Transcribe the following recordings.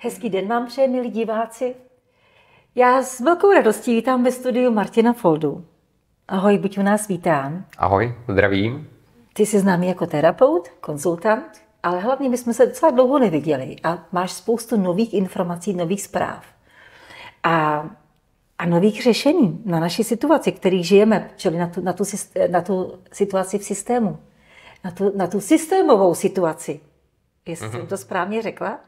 Hezký den vám přeje, milí diváci. Já s velkou radostí vítám ve studiu Martina Foldu. Ahoj, buď u nás vítám. Ahoj, zdravím. Ty jsi známý jako terapeut, konzultant, ale hlavně my jsme se docela dlouho neviděli a máš spoustu nových informací, nových zpráv a, a nových řešení na naši situaci, který žijeme, čili na tu, na tu, na tu situaci v systému, na tu, na tu systémovou situaci. Jestli mm-hmm. jsem to správně řekla?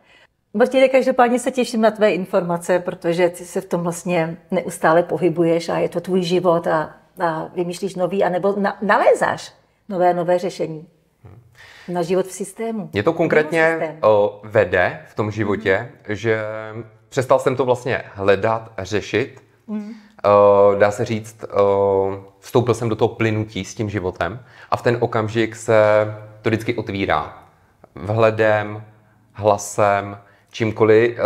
Martíne, každopádně se těším na tvé informace, protože ty se v tom vlastně neustále pohybuješ a je to tvůj život a, a vymýšlíš nový, anebo na, nalézáš nové, nové řešení hmm. na život v systému. Mě to konkrétně o, vede v tom životě, mm. že přestal jsem to vlastně hledat, řešit. Mm. O, dá se říct, o, vstoupil jsem do toho plynutí s tím životem a v ten okamžik se to vždycky otvírá. Vhledem, hlasem, čímkoliv. Eh,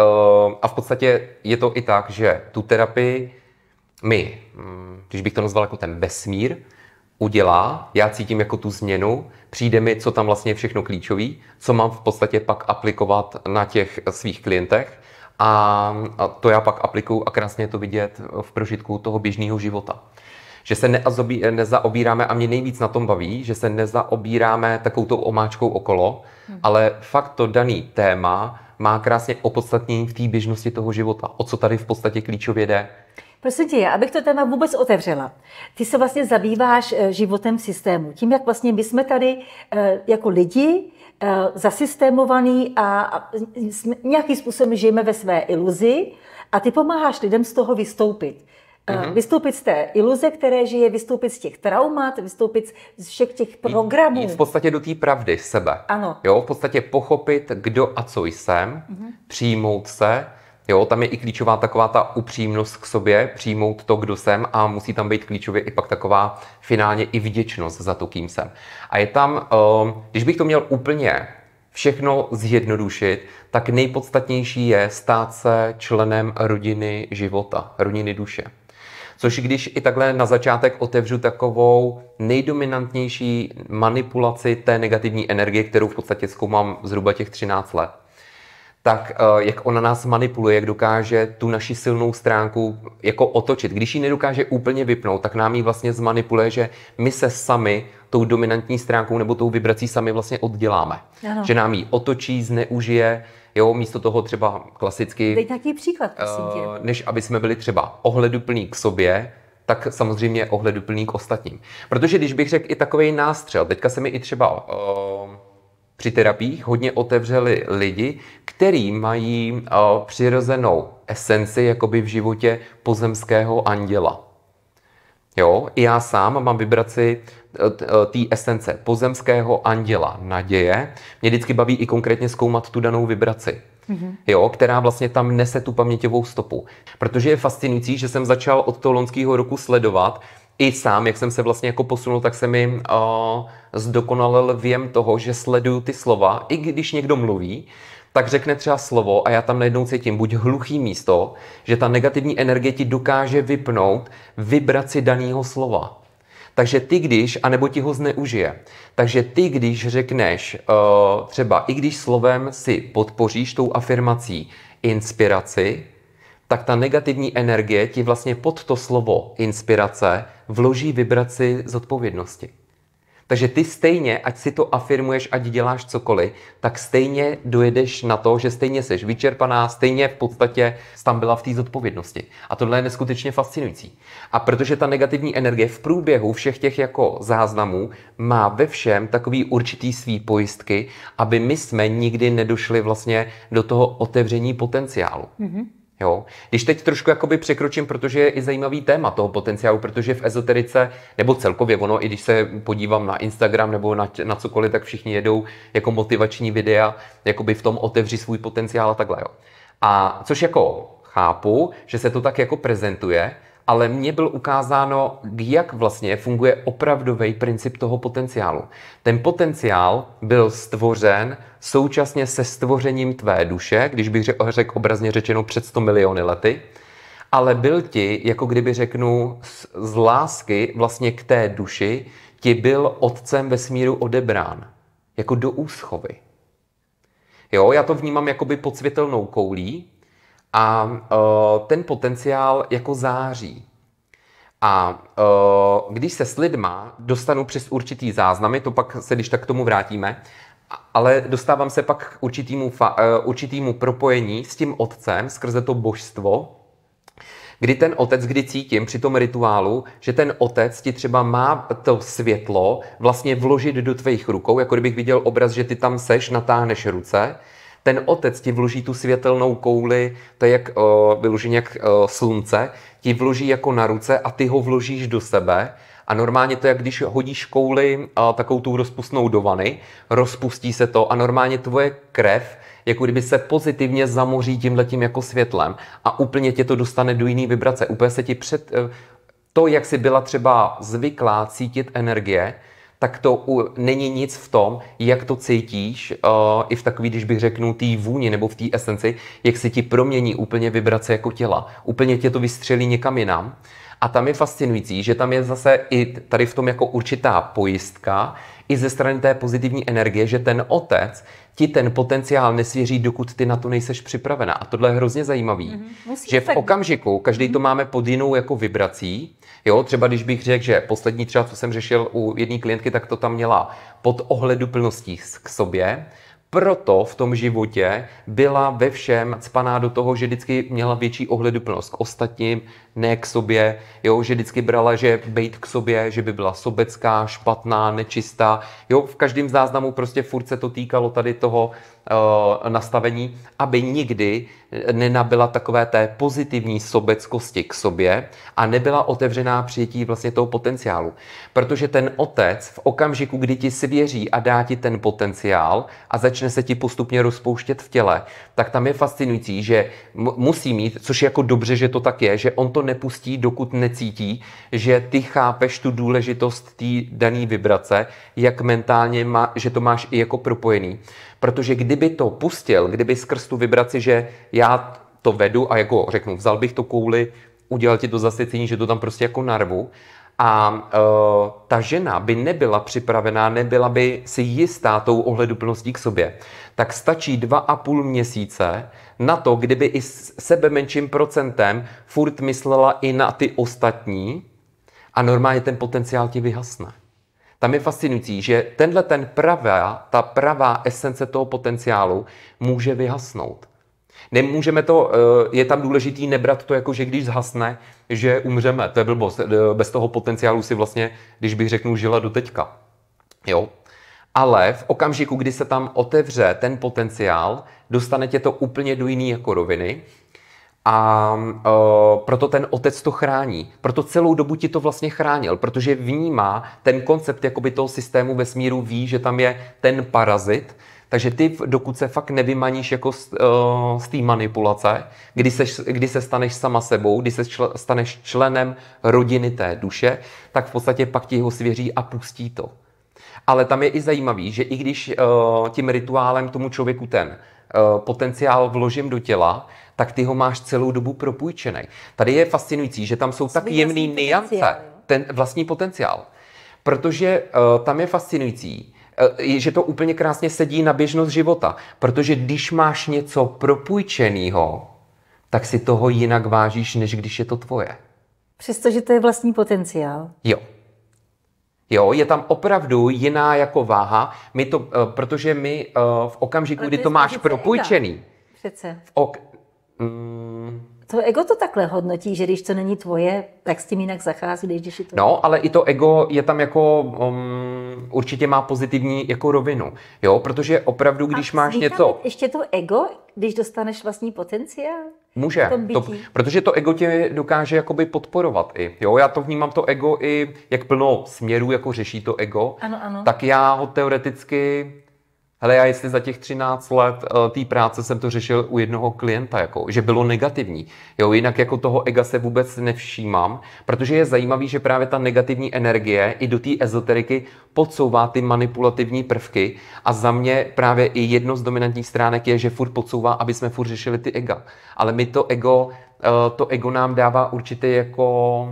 a v podstatě je to i tak, že tu terapii mi, mm, když bych to nazval jako ten vesmír, udělá, já cítím jako tu změnu, přijde mi, co tam vlastně je všechno klíčový, co mám v podstatě pak aplikovat na těch svých klientech a to já pak aplikuju a krásně je to vidět v prožitku toho běžného života. Že se neazobí, nezaobíráme, a mě nejvíc na tom baví, že se nezaobíráme takovou tou omáčkou okolo, hmm. ale fakt to daný téma má krásně opodstatnění v té běžnosti toho života. O co tady v podstatě klíčově jde? Prosím tě, abych to téma vůbec otevřela. Ty se vlastně zabýváš eh, životem v systému. Tím, jak vlastně my jsme tady eh, jako lidi eh, zasystémovaný a nějakým způsobem žijeme ve své iluzi a ty pomáháš lidem z toho vystoupit. Mm-hmm. Vystoupit z té iluze, které žije, vystoupit z těch traumat, vystoupit z všech těch programů. Jít v podstatě do té pravdy sebe. Ano. Jo, v podstatě pochopit, kdo a co jsem, mm-hmm. přijmout se. Jo, tam je i klíčová taková ta upřímnost k sobě, přijmout to, kdo jsem a musí tam být klíčově i pak taková finálně i vděčnost za to, kým jsem. A je tam, ehm, když bych to měl úplně všechno zjednodušit, tak nejpodstatnější je stát se členem rodiny života, rodiny duše. Což když i takhle na začátek otevřu takovou nejdominantnější manipulaci té negativní energie, kterou v podstatě zkoumám zhruba těch 13 let, tak eh, jak ona nás manipuluje, jak dokáže tu naši silnou stránku jako otočit. Když ji nedokáže úplně vypnout, tak nám ji vlastně zmanipuluje, že my se sami tou dominantní stránkou nebo tou vibrací sami vlastně odděláme. Ano. Že nám ji otočí, zneužije, Jo, místo toho třeba klasicky... Dej nějaký příklad, eh, prosím tě. Než aby jsme byli třeba ohleduplní k sobě, tak samozřejmě ohleduplní k ostatním. Protože když bych řekl i takový nástřel, teďka se mi i třeba uh, při terapiích hodně otevřeli lidi, který mají uh, přirozenou esenci jakoby v životě pozemského anděla. Jo, i já sám mám vibraci eh, eh, té esence pozemského anděla naděje. Mě vždycky baví i konkrétně zkoumat tu danou vibraci. Mm-hmm. Jo, která vlastně tam nese tu paměťovou stopu. Protože je fascinující, že jsem začal od toho loňského roku sledovat i sám, jak jsem se vlastně jako posunul, tak se mi uh, eh, zdokonalil věm toho, že sleduju ty slova, i když někdo mluví, tak řekne třeba slovo a já tam najednou cítím buď hluchý místo, že ta negativní energie ti dokáže vypnout vibraci daného slova. Takže ty když, anebo ti ho zneužije. Takže ty když řekneš, eh, třeba i když slovem si podpoříš tou afirmací inspiraci, tak ta negativní energie ti vlastně pod to slovo inspirace vloží vibraci zodpovědnosti. Takže ty stejně, ať si to afirmuješ, ať děláš cokoliv, tak stejně dojedeš na to, že stejně jsi vyčerpaná, stejně v podstatě tam byla v té zodpovědnosti. A tohle je neskutečně fascinující. A protože ta negativní energie v průběhu všech těch jako záznamů má ve všem takový určitý svý pojistky, aby my jsme nikdy nedošli vlastně do toho otevření potenciálu. Mm-hmm. Jo? Když teď trošku jakoby překročím, protože je i zajímavý téma toho potenciálu, protože v ezoterice, nebo celkově ono, i když se podívám na Instagram nebo na, na cokoliv, tak všichni jedou jako motivační videa, jakoby v tom otevři svůj potenciál a takhle. Jo? A což jako chápu, že se to tak jako prezentuje, ale mně bylo ukázáno, jak vlastně funguje opravdový princip toho potenciálu. Ten potenciál byl stvořen současně se stvořením tvé duše, když bych řekl obrazně řečeno před 100 miliony lety, ale byl ti, jako kdyby řeknu, z, z lásky vlastně k té duši, ti byl otcem vesmíru odebrán, jako do úschovy. Jo, já to vnímám by pod světelnou koulí, a uh, ten potenciál jako září. A uh, když se s lidma dostanu přes určitý záznamy, to pak se když tak k tomu vrátíme, ale dostávám se pak k určitýmu, fa, uh, e, určitýmu propojení s tím otcem skrze to božstvo, kdy ten otec, kdy cítím při tom rituálu, že ten otec ti třeba má to světlo vlastně vložit do tvých rukou, jako kdybych viděl obraz, že ty tam seš, natáhneš ruce ten otec ti vloží tu světelnou kouli, to je jak o, vyloženě jak o, slunce, ti vloží jako na ruce a ty ho vložíš do sebe a normálně to je, když hodíš kouli a takovou tu rozpustnou do vany, rozpustí se to a normálně tvoje krev jako kdyby se pozitivně zamoří tímhletím jako světlem a úplně tě to dostane do jiný vibrace. Úplně se ti před... E, to, jak jsi byla třeba zvyklá cítit energie, tak to u, není nic v tom, jak to cítíš, uh, i v takový, když bych řeknu, té vůni nebo v té esenci, jak se ti promění úplně vibrace jako těla. Úplně tě to vystřelí někam jinam. Uh, a tam je fascinující, že tam je zase i tady v tom jako určitá pojistka, i ze strany té pozitivní energie, že ten otec ti ten potenciál nesvěří, dokud ty na to nejseš připravena. A tohle je hrozně zajímavý, mm-hmm. že v okamžiku, každý mm-hmm. to mhm. máme pod jinou jako vibrací, jo, třeba když bych řekl, že poslední třeba, co jsem řešil u jedné klientky, tak to tam měla pod ohledu plností k sobě, proto v tom životě byla ve všem spaná do toho, že vždycky měla větší ohleduplnost k ostatním, ne k sobě, jo, že vždycky brala, že bejt k sobě, že by byla sobecká, špatná, nečistá, jo, v každém záznamu prostě furt se to týkalo tady toho uh, nastavení, aby nikdy nenabyla takové té pozitivní sobeckosti k sobě a nebyla otevřená přijetí vlastně toho potenciálu. Protože ten otec v okamžiku, kdy ti svěří a dá ti ten potenciál a začne se ti postupně rozpouštět v těle, tak tam je fascinující, že musí mít, což je jako dobře, že to tak je, že on to nepustí, dokud necítí, že ty chápeš tu důležitost té dané vibrace, jak mentálně, má, že to máš i jako propojený. Protože kdyby to pustil, kdyby skrz tu vibraci, že já to vedu a jako řeknu, vzal bych to kouli, udělal ti to zasvěcení, že to tam prostě jako narvu a uh, ta žena by nebyla připravená, nebyla by si jistá tou ohleduplností k sobě. Tak stačí dva a půl měsíce na to, kdyby i s sebe menším procentem furt myslela i na ty ostatní a normálně ten potenciál ti vyhasne. Tam je fascinující, že tenhle ten pravá, ta pravá esence toho potenciálu může vyhasnout. Nemůžeme to, e, je tam důležitý nebrat to, jako že když zhasne, že umřeme. To je blbost. Eh, bez toho potenciálu si vlastně, když bych řeknu, žila do teďka. Jo? Ale v okamžiku, kdy se tam otevře ten potenciál, dostane tě to úplně do jiné jako roviny. A e, proto ten otec to chrání. Proto celou dobu ti to vlastně chránil, protože vnímá ten koncept jakoby toho systému vesmíru, ví, že tam je ten parazit, takže ty, dokud se fakt nevymaníš jako z, uh, z té manipulace, kdy se, kdy se staneš sama sebou, kdy se čl, staneš členem rodiny té duše, tak v podstatě pak ti ho svěří a pustí to. Ale tam je i zajímavý, že i když uh, tím rituálem tomu člověku ten uh, potenciál vložím do těla, tak ty ho máš celou dobu propůjčený. Tady je fascinující, že tam jsou tak jemný niance, ten vlastní potenciál. Protože uh, tam je fascinující, Eh, že to úplně krásně sedí na běžnost života. Protože když máš něco propůjčeného, tak si toho jinak vážíš, než když je to tvoje. Přestože to je vlastní potenciál. Jo. Jo, je tam opravdu jiná jako váha, my to, eh, protože my eh, v okamžiku, kdy to máš propůjčený, Přece. V ok, mm, to ego to takhle hodnotí, že když to není tvoje, tak s tím jinak zachází, když je to... No, ale i to ego je tam jako, um, určitě má pozitivní jako rovinu, jo, protože opravdu, když A máš něco... ještě to ego, když dostaneš vlastní potenciál? Může, to, protože to ego tě dokáže jakoby podporovat i. Jo, já to vnímám to ego i, jak plno směrů jako řeší to ego, ano, ano. tak já ho teoreticky hele, já jestli za těch 13 let eh, té práce jsem to řešil u jednoho klienta, jako, že bylo negativní. Jo, jinak jako toho ega se vůbec nevšímám, protože je zajímavý, že právě ta negativní energie i do té ezoteriky podsouvá ty manipulativní prvky a za mě právě i jedno z dominantních stránek je, že furt podsouvá, aby jsme furt řešili ty ega. Ale my to ego, eh, to ego nám dává určitě jako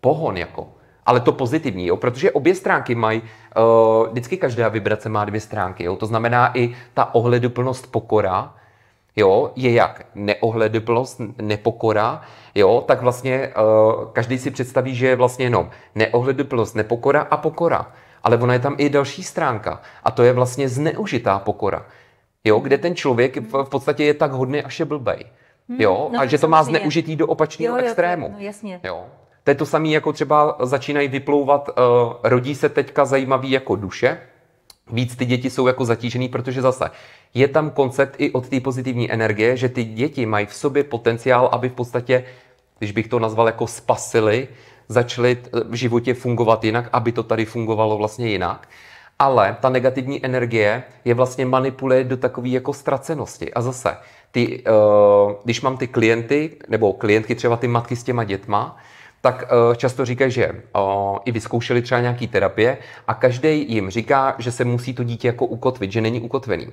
pohon, jako ale to pozitivní, jo, protože obě stránky mají, uh, vždycky každá vibrace má dvě stránky, jo, to znamená i ta ohleduplnost pokora, jo, je jak neohleduplnost, nepokora, jo, tak vlastně uh, každý si představí, že je vlastně jenom neohleduplnost, nepokora a pokora. Ale ona je tam i další stránka a to je vlastně zneužitá pokora, jo, kde ten člověk v, podstatě je tak hodný až je blbej. Hmm, jo, no, a že to má zneužitý do opačného jo, jo, extrému. No, jasně. Jo. To je to samé, jako třeba začínají vyplouvat, eh, rodí se teďka zajímavý jako duše, víc ty děti jsou jako zatížený, protože zase je tam koncept i od té pozitivní energie, že ty děti mají v sobě potenciál, aby v podstatě, když bych to nazval jako spasili, začaly eh, v životě fungovat jinak, aby to tady fungovalo vlastně jinak. Ale ta negativní energie je vlastně manipuluje do takové jako ztracenosti. A zase, ty, eh, když mám ty klienty, nebo klientky, třeba ty matky s těma dětma, tak eh, často říkají, že eh, i vyzkoušeli třeba nějaký terapie a každý jim říká, že se musí to dítě jako ukotvit, že není ukotvený.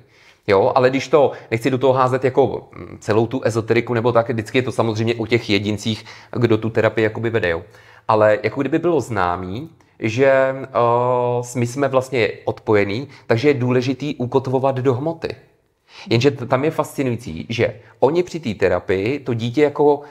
Jo, ale když to, nechci do toho házet jako hm, celou tu ezoteriku nebo tak, vždycky je to samozřejmě u těch jedincích, kdo tu terapii jakoby vede, jo. Ale jako kdyby bylo známý, že o, eh, my jsme vlastně odpojení, takže je důležitý ukotvovat do hmoty. Jenže tam je fascinující, že oni při té terapii to dítě jako uh,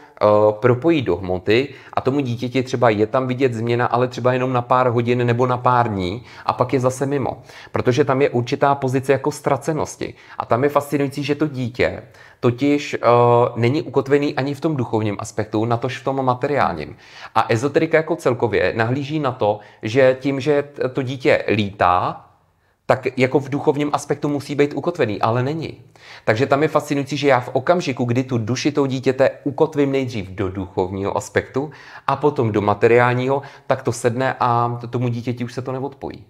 propojí do hmoty a tomu dítěti třeba je tam vidět změna, ale třeba jenom na pár hodin nebo na pár dní a pak je zase mimo. Protože tam je určitá pozice jako ztracenosti. A tam je fascinující, že to dítě totiž uh, není ukotvený ani v tom duchovním aspektu, natož v tom materiálním. A ezoterika jako celkově nahlíží na to, že tím, že to dítě lítá, tak jako v duchovním aspektu musí být ukotvený, ale není. Takže tam je fascinující, že já v okamžiku, kdy tu duši toho dítěte ukotvím nejdřív do duchovního aspektu a potom do materiálního, tak to sedne a tomu dítěti už se to neodpojí.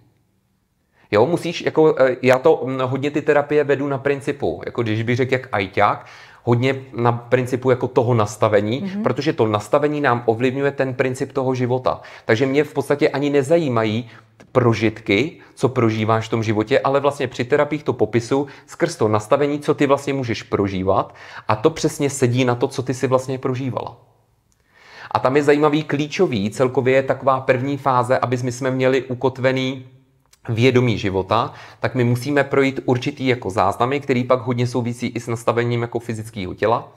Jo, musíš, jako e, já to hodně ty terapie vedu na principu, jako když bych řekl jak ajťák, hodně na principu jako toho nastavení, mm-hmm. protože to nastavení nám ovlivňuje ten princip toho života. Takže mě v podstatě ani nezajímají prožitky, co prožíváš v tom životě, ale vlastně při terapiích to popisu skrz to nastavení, co ty vlastně můžeš prožívat a to přesně sedí na to, co ty si vlastně prožívala. A tam je zajímavý klíčový, celkově je taková první fáze, aby jsme měli ukotvený vědomí života, tak my musíme projít určitý jako záznamy, který pak hodně souvisí i s nastavením jako fyzického těla,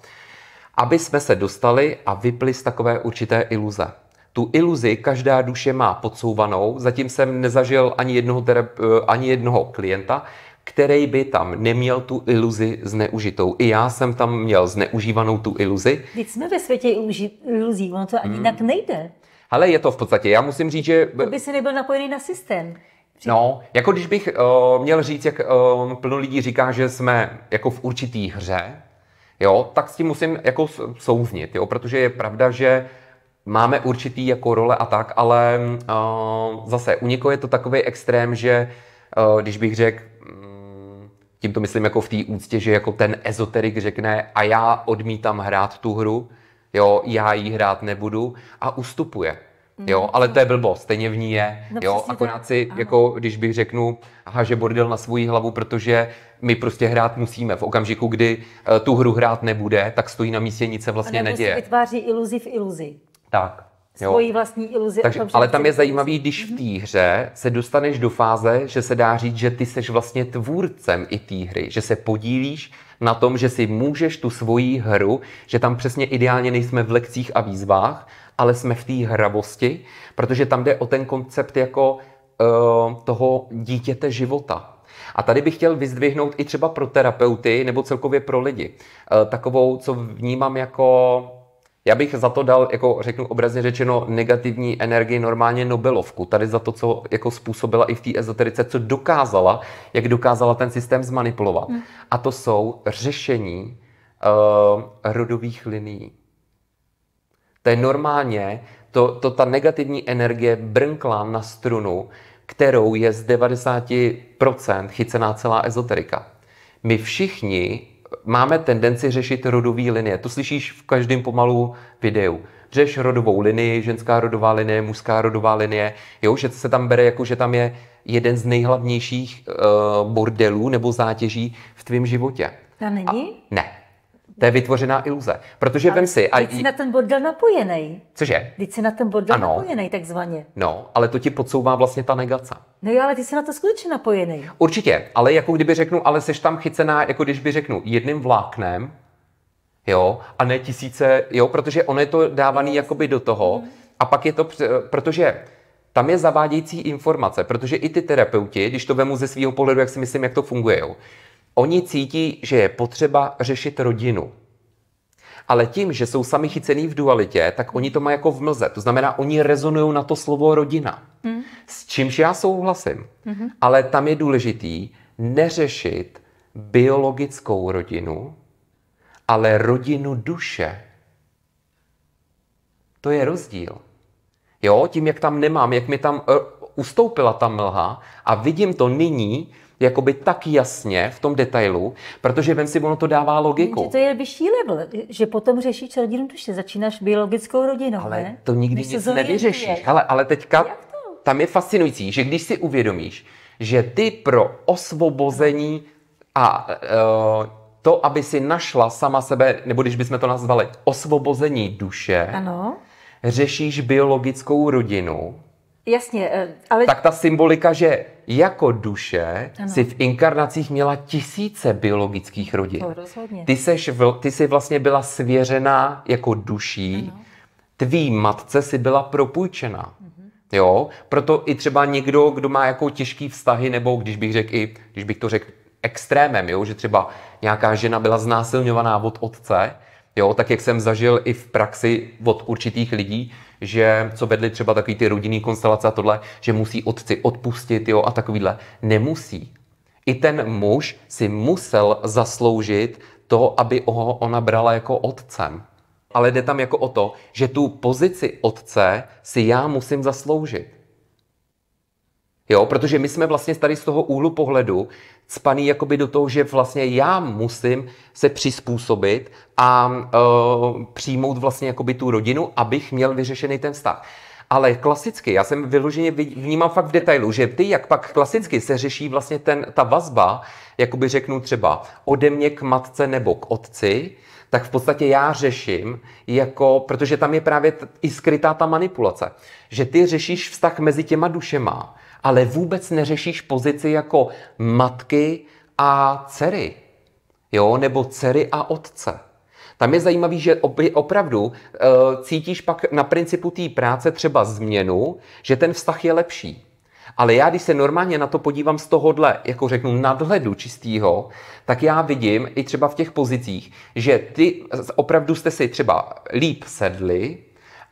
aby jsme se dostali a vypli z takové určité iluze tu iluzi každá duše má podsouvanou. Zatím jsem nezažil ani jednoho, terap- eh, ani jednoho klienta, který by tam neměl tu iluzi zneužitou. I já jsem tam měl zneužívanou tu iluzi. Teď jsme ve světě iluzi, iluzí, ono to ani hmm. tak nejde. Ale je to v podstatě, já musím říct, že... To by se nebyl napojený na systém. No, jako když bych uh, měl říct, jak uh, plno lidí říká, že jsme jako v určitý hře, jo, tak s tím musím jako souznit, jo, protože je pravda, že uh, máme určitý jako role a tak, ale uh, zase u někoho je to takový extrém, že uh, když bych řekl, mm, tím to myslím jako v té úctě, že jako ten ezoterik řekne a já odmítám hrát tu hru, jo, já ji hrát nebudu a ustupuje. Mm. Jo, ale to je blbost, stejně v ní je. No, jo, akorát si, ano. jako když bych řeknu, aha, že bordel na svoji hlavu, protože my prostě hrát musíme. V okamžiku, kdy eh, tu hru hrát nebude, tak stojí na místě, nic se vlastně a prostě neděje. A vytváří iluzi v iluzi. Tak. Jo. vlastní iluzi. Takže, ale tam je zajímavý, když v té hře se dostaneš do fáze, že se dá říct, že ty seš vlastně tvůrcem i té hry, že se podílíš na tom, že si můžeš tu svoji hru, že tam přesně ideálně nejsme v lekcích a výzvách, ale jsme v té hravosti, protože tam jde o ten koncept jako uh, toho dítěte života. A tady bych chtěl vyzdvihnout i třeba pro terapeuty nebo celkově pro lidi. Uh, takovou, co vnímám jako já bych za to dal, jako řeknu obrazně řečeno, negativní energii normálně Nobelovku. Tady za to, co jako způsobila i v té ezoterice, co dokázala, jak dokázala ten systém zmanipulovat. Hmm. A to jsou řešení uh, rodových linií. To je normálně, to, to ta negativní energie brnkla na strunu, kterou je z 90% chycená celá ezoterika. My všichni máme tendenci řešit rodové linie. To slyšíš v každém pomalu videu. Řeš rodovou linii, ženská rodová linie, mužská rodová linie. Jo, že se tam bere jako, že tam je jeden z nejhlavnějších uh, bordelů nebo zátěží v tvém životě. To není? A, ne. To je vytvořená iluze. Protože ale vem si... A... Teď jsi na ten bordel napojený. Cože? Teď jsi na ten bordel ano. napojený, takzvaně. No, ale to ti podsouvá vlastně ta negace. No jo, ale ty jsi na to skutečně napojený. Určitě, ale jako kdyby řeknu, ale seš tam chycená, jako když by řeknu, jedným vláknem, jo, a ne tisíce, jo, protože on je to dávaný no, jakoby do toho. Mm. A pak je to, protože tam je zavádějící informace, protože i ty terapeuti, když to vemu ze svého pohledu, jak si myslím, jak to funguje, jo, Oni cítí, že je potřeba řešit rodinu. Ale tím, že jsou sami chycený v dualitě, tak oni to mají jako v mlze. To znamená, oni rezonují na to slovo rodina. Mm. S čímž já souhlasím. Mm-hmm. Ale tam je důležitý neřešit biologickou rodinu, ale rodinu duše. To je rozdíl. Jo, tím, jak tam nemám, jak mi tam uh, ustoupila ta mlha a vidím to nyní jakoby tak jasně v tom detailu, protože ven si, ono to dává logiku. Že to je vyšší level, že potom řešíš rodinu duše, začínáš biologickou rodinou, Ale ne? to nikdy Než nic nevyřešíš. Ale, ale teďka tam je fascinující, že když si uvědomíš, že ty pro osvobození a uh, to, aby si našla sama sebe, nebo když bychom to nazvali osvobození duše, ano. řešíš biologickou rodinu, Jasně, eh, ale... Tak ta symbolika, že jako duše ano. si v inkarnacích měla tisíce biologických rodin. To rozhodně. Ty, seš v, ty jsi vlastně byla svěřená jako duší, ano. tvý matce si byla propůjčena, Ano. Mhm. Jo, proto i třeba někdo, kdo má jako těžký vztahy, nebo když bych řekl i, když bych to řekl extrémem, jo, že třeba nějaká žena byla znásilňovaná od otce, jo, tak jak jsem zažil i v praxi od určitých lidí, že co vedli třeba takový ty rodinný konstelace a tohle, že musí otci odpustit jo, a takovýhle. Nemusí. I ten muž si musel zasloužit to, aby ho ona brala jako otcem. Ale jde tam jako o to, že tu pozici otce si já musím zasloužit. Jo, protože my jsme vlastně tady z toho úhlu pohledu spaný jakoby do toho, že vlastně já musím se přizpůsobit a e, přijmout vlastně jakoby tu rodinu, abych měl vyřešený ten vztah. Ale klasicky, já jsem vyloženě vnímám fakt v detailu, že ty, jak pak klasicky se řeší vlastně ten, ta vazba, jakoby řeknu třeba ode mě k matce nebo k otci, tak v podstatě já řeším, jako, protože tam je právě i skrytá ta manipulace, že ty řešíš vztah mezi těma dušema, ale vůbec neřešíš pozici jako matky a dcery, jo, nebo dcery a otce. Tam je zajímavý, že opravdu eh, cítíš pak na principu té práce třeba změnu, že ten vztah je lepší. Ale já, když se normálně na to podívám z tohohle, jako řeknu, nadhledu čistýho, tak já vidím i třeba v těch pozicích, že ty opravdu jste si třeba líp sedli,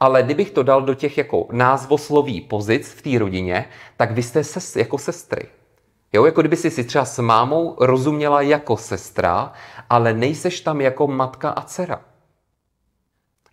ale kdybych to dal do těch jako názvosloví pozic v té rodině, tak vy jste ses, jako sestry. Jo, jako kdyby si si třeba s mámou rozuměla jako sestra, ale nejseš tam jako matka a dcera.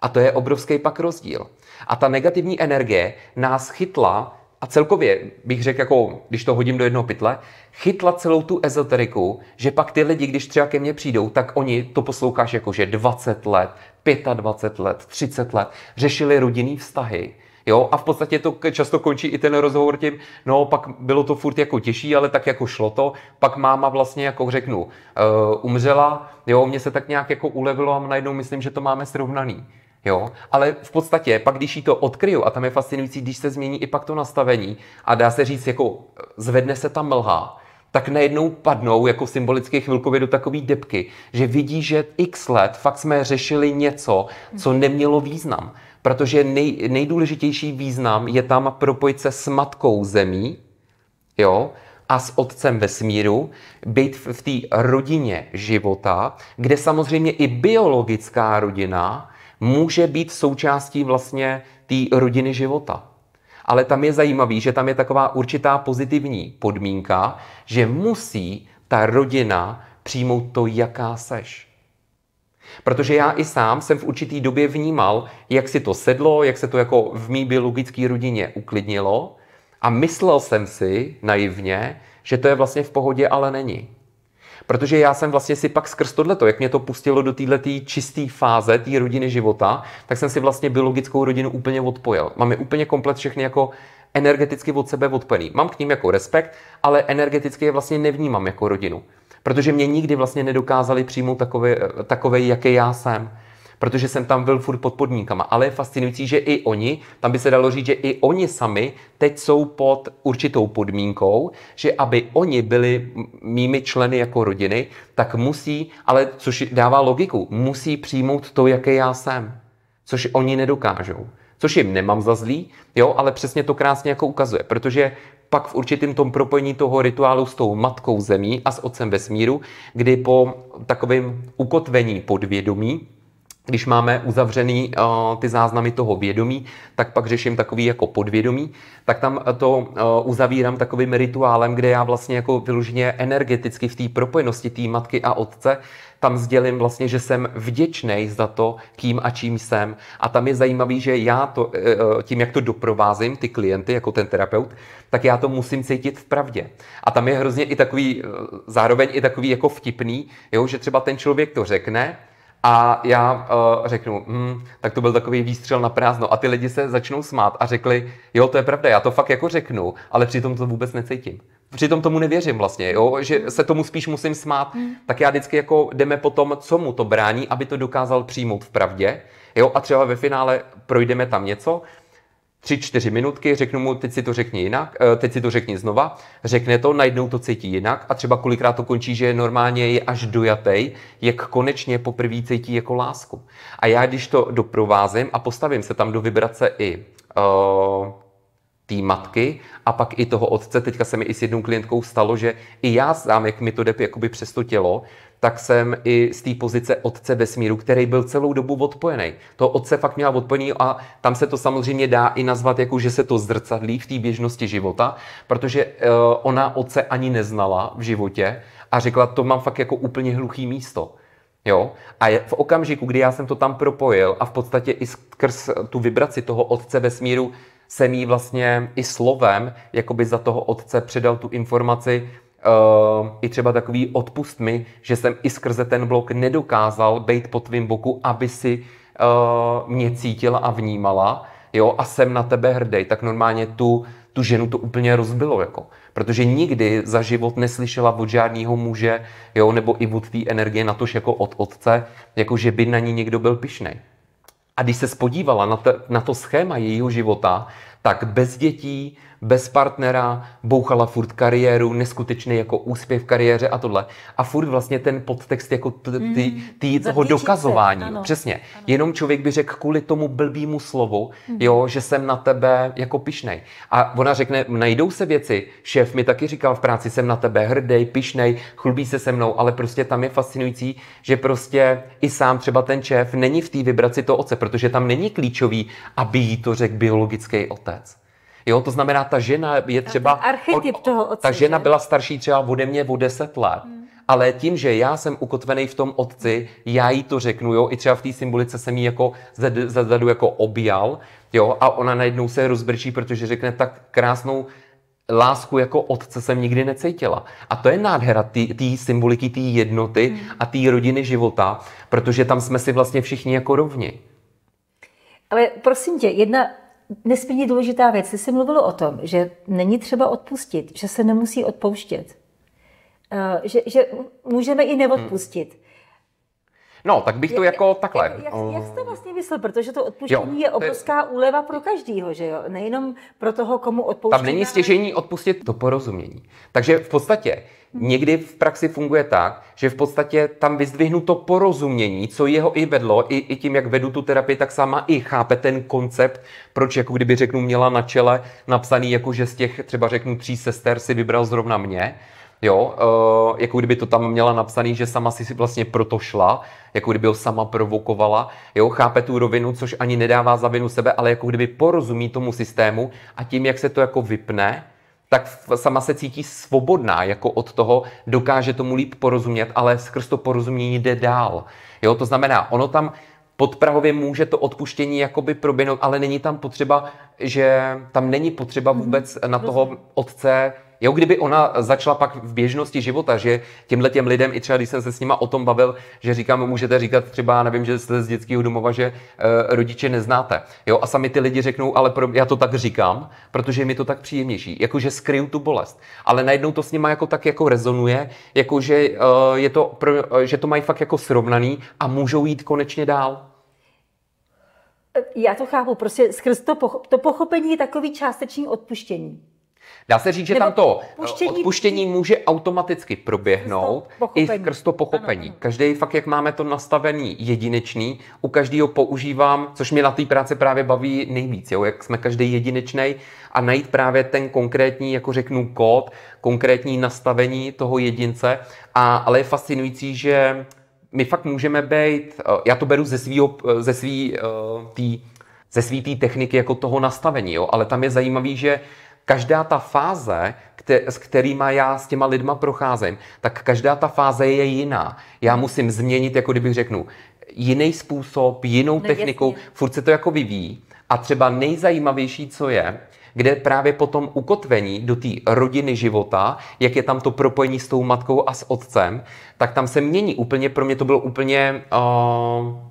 A to je obrovský pak rozdíl. A ta negativní energie nás chytla a celkově bych řekl, jako, když to hodím do jednoho pytle, chytla celou tu ezoteriku, že pak ty lidi, když třeba ke mně přijdou, tak oni to posloucháš jako, že 20 let, 25 let, 30 let řešili rodinný vztahy. Jo, a v podstatě to často končí i ten rozhovor tím, no pak bylo to furt jako těžší, ale tak jako šlo to, pak máma vlastně jako řeknu, uh, umřela, jo, mě se tak nějak jako ulevilo a najednou myslím, že to máme srovnaný. Jo? Ale v podstatě, pak když jí to odkryju, a tam je fascinující, když se změní i pak to nastavení a dá se říct, jako eh, zvedne se ta mlha, tak najednou padnou jako symbolicky chvilkově do takové depky, že vidí, že x let fakt jsme řešili něco, co nemělo význam. Protože nej, nejdůležitější význam je tam propojit se s matkou zemí, jo, a s otcem vesmíru, být v té rodině života, kde samozřejmě i biologická rodina může být součástí vlastně té rodiny života ale tam je zajímavý, že tam je taková určitá pozitivní podmínka, že musí ta rodina přijmout to, jaká seš. Protože já i sám jsem v určitý době vnímal, jak si to sedlo, jak se to jako v mý biologické rodině uklidnilo a myslel jsem si naivně, že to je vlastně v pohodě, ale není. Protože já jsem vlastně si pak skrz tohleto, jak mě to pustilo do této čisté fáze té rodiny života, tak jsem si vlastně biologickou rodinu úplně odpojil. Mám je úplně komplet všechny jako energeticky od sebe odpojený. Mám k ním jako respekt, ale energeticky je vlastně nevnímám jako rodinu. Protože mě nikdy vlastně nedokázali přijmout takové, eh, takové jaké já jsem protože jsem tam byl furt pod podmínkama. Ale je fascinující, že i oni, tam by se dalo říct, že i oni sami teď jsou pod určitou podmínkou, že aby oni byli mými členy jako rodiny, tak musí, ale což dává logiku, musí přijmout to, jaké já jsem, což oni nedokážou. Což jim nemám za zlý, jo, ale přesně to krásně jako ukazuje, protože pak v určitém tom propojení toho rituálu s tou matkou zemí a s otcem vesmíru, kdy po takovém ukotvení podvědomí, když máme uzavřený uh, ty záznamy toho vědomí, tak pak řeším takový jako podvědomí, tak tam to uh, uzavírám takovým rituálem, kde já vlastně jako vyloženě energeticky v té propojenosti té matky a otce tam sdělím vlastně, že jsem vděčný za to, kým a čím jsem. A tam je zajímavý, že já to, eh, tím, jak to doprovázím, ty klienty, jako ten terapeut, tak já to musím cítit v pravdě. A tam je hrozně i takový, zároveň i takový jako vtipný, jo, že třeba ten člověk to řekne, a já uh, řeknu, hmm, tak to byl takový výstřel na prázdno. A ty lidi se začnou smát a řekli, jo, to je pravda, já to fakt jako řeknu, ale přitom to vůbec necítím. Přitom tomu nevěřím vlastně, jo, že se tomu spíš musím smát. Hmm. Tak já vždycky jako jdeme po tom, co mu to brání, aby to dokázal přijmout v pravdě. Jo, a třeba ve finále projdeme tam něco, tři, čtyři minutky, řeknu mu, teď si to řekni jinak, eh, teď si to řekni znova, řekne to, najednou to cítí jinak a třeba kolikrát to končí, že normálně je až dojatej, jak konečně poprvé cítí jako lásku. A já když to doprovázím a postavím se tam do vibrace i uh, té matky a pak i toho otce. Teďka se mi i s jednou klientkou stalo, že i já sám, jak mi to jde jakoby přes to tělo, tak jsem i z té pozice otce vesmíru, který byl celou dobu odpojený. To otce fakt měla odpojený a tam se to samozřejmě dá i nazvat, jako že se to zrcadlí v té běžnosti života, protože eh, ona otce ani neznala v životě a řekla, to mám fakt jako úplně hluchý místo. Jo? A v okamžiku, kdy já jsem to tam propojil a v podstatě i skrz eh, tu vibraci toho otce vesmíru jsem jí vlastně i slovem, jakoby za toho otce předal tu informaci, uh, i třeba takový odpust mi, že jsem i skrze ten blok nedokázal být po tvým boku, aby si uh, mě cítila a vnímala, jo, a jsem na tebe hrdý, tak normálně tu, tu ženu to úplně rozbilo, jako. Protože nikdy za život neslyšela od žádného muže, jo, nebo i od té energie, na tož jako od otce, jako že by na ní někdo byl pišnej. A když se spodívala na, te, na to schéma jejího života, tak bez dětí, bez partnera, bouchala furt kariéru, neskutečný jako úspěch v kariéře a tohle. A furt vlastně ten podtext jako ty, mm-hmm. toho dokazování. Přesně. Jenom člověk by řekl kvůli tomu blbýmu slovu, mm-hmm. jo, že jsem na tebe jako pišnej. A ona řekne, najdou se věci, šéf mi taky říkal v práci, jsem na tebe hrdej, pišnej, chlubí se se mnou, ale prostě tam je fascinující, že prostě i sám třeba ten šéf není v té vibraci to oce, protože tam není klíčový, aby jí to řekl biologický otec. Jo, to znamená, ta žena je třeba... Archetyp od, toho otce, Ta žena že? byla starší třeba ode mě o deset let. Hmm. Ale tím, že já jsem ukotvený v tom otci, já jí to řeknu, jo, i třeba v té symbolice jsem jí jako zezadu jako objal, jo, a ona najednou se rozbrčí, protože řekne tak krásnou lásku jako otce jsem nikdy necítila. A to je nádhera té symboliky, té jednoty hmm. a té rodiny života, protože tam jsme si vlastně všichni jako rovni. Ale prosím tě, jedna nesmírně důležitá věc. Ty jsi mluvil o tom, že není třeba odpustit, že se nemusí odpouštět. Eh, že, že můžeme i hmm. neodpustit. Hmm. No, tak bych to jako takhle. Jak, jak, jak jsi to vlastně myslel? Protože to odpuštění jo, je obrovská je... úleva pro každýho, že jo? Nejenom pro toho, komu odpouští. Tam není stěžení odpustit to porozumění. Takže v podstatě hmm. Někdy v praxi funguje tak, že v podstatě tam vyzdvihnu to porozumění, co jeho i vedlo, i, i tím, jak vedu tu terapii, tak sama i chápe ten koncept, proč, jako kdyby řeknu, měla na čele napsaný, jako že z těch třeba řeknu tří sester si vybral zrovna mě, jo, uh, jako kdyby to tam měla napsaný, že sama si vlastně proto šla, jako kdyby ho sama provokovala, jo, chápe tu rovinu, což ani nedává za vinu sebe, ale jako kdyby porozumí tomu systému a tím, jak se to jako vypne, tak sama se cítí svobodná jako od toho, dokáže tomu líp porozumět, ale skrz to porozumění jde dál. Jo, to znamená, ono tam podprahově může to odpuštění jakoby proběhnout, ale není tam potřeba, že tam není potřeba vůbec mhm. na toho otce jo, kdyby ona začala pak v běžnosti života, že těmhle těm lidem, i třeba když jsem se s nima o tom bavil, že říkám, můžete říkat třeba, nevím, že jste z dětského domova, že e, rodiče neznáte. Jo, a sami ty lidi řeknou, ale pro, já to tak říkám, protože mi to tak příjemnější. Jakože skryju tu bolest. Ale najednou to s nima jako tak jako rezonuje, jakože e, eh, je to, pro, e, že to mají fakt jako srovnaný a můžou jít konečně dál. Já to chápu, prostě skrz to, pocho- to pochopení je takový částečný odpuštění. Dá se říct, že tam to eh, odpuštění může automaticky proběhnout i skrz to pochopení. Každý fakt, jak máme to nastavený jedinečný, u každého používám, což mě na té práci právě baví nejvíc, jo, jak jsme každý jedinečný a najít právě ten konkrétní, jako řeknu, kód, konkrétní nastavení toho jedince. A, ale je fascinující, že my fakt můžeme být, eh, já to beru ze svýho, eh, ze svý, tý, ze svý tý techniky jako toho nastavení, jo? ale tam je zajímavý, že každá ta fáze, s kterýma já s těma lidma procházím, tak každá ta fáze je jiná. Já musím změnit, jako kdybych řeknu, jiný způsob, jinou no, technikou, jasně. furt se to jako vyvíjí. A třeba nejzajímavější, co je, kde právě potom ukotvení do té rodiny života, jak je tam to propojení s tou matkou a s otcem, tak tam se mění úplně, pro mě to bylo úplně... Uh,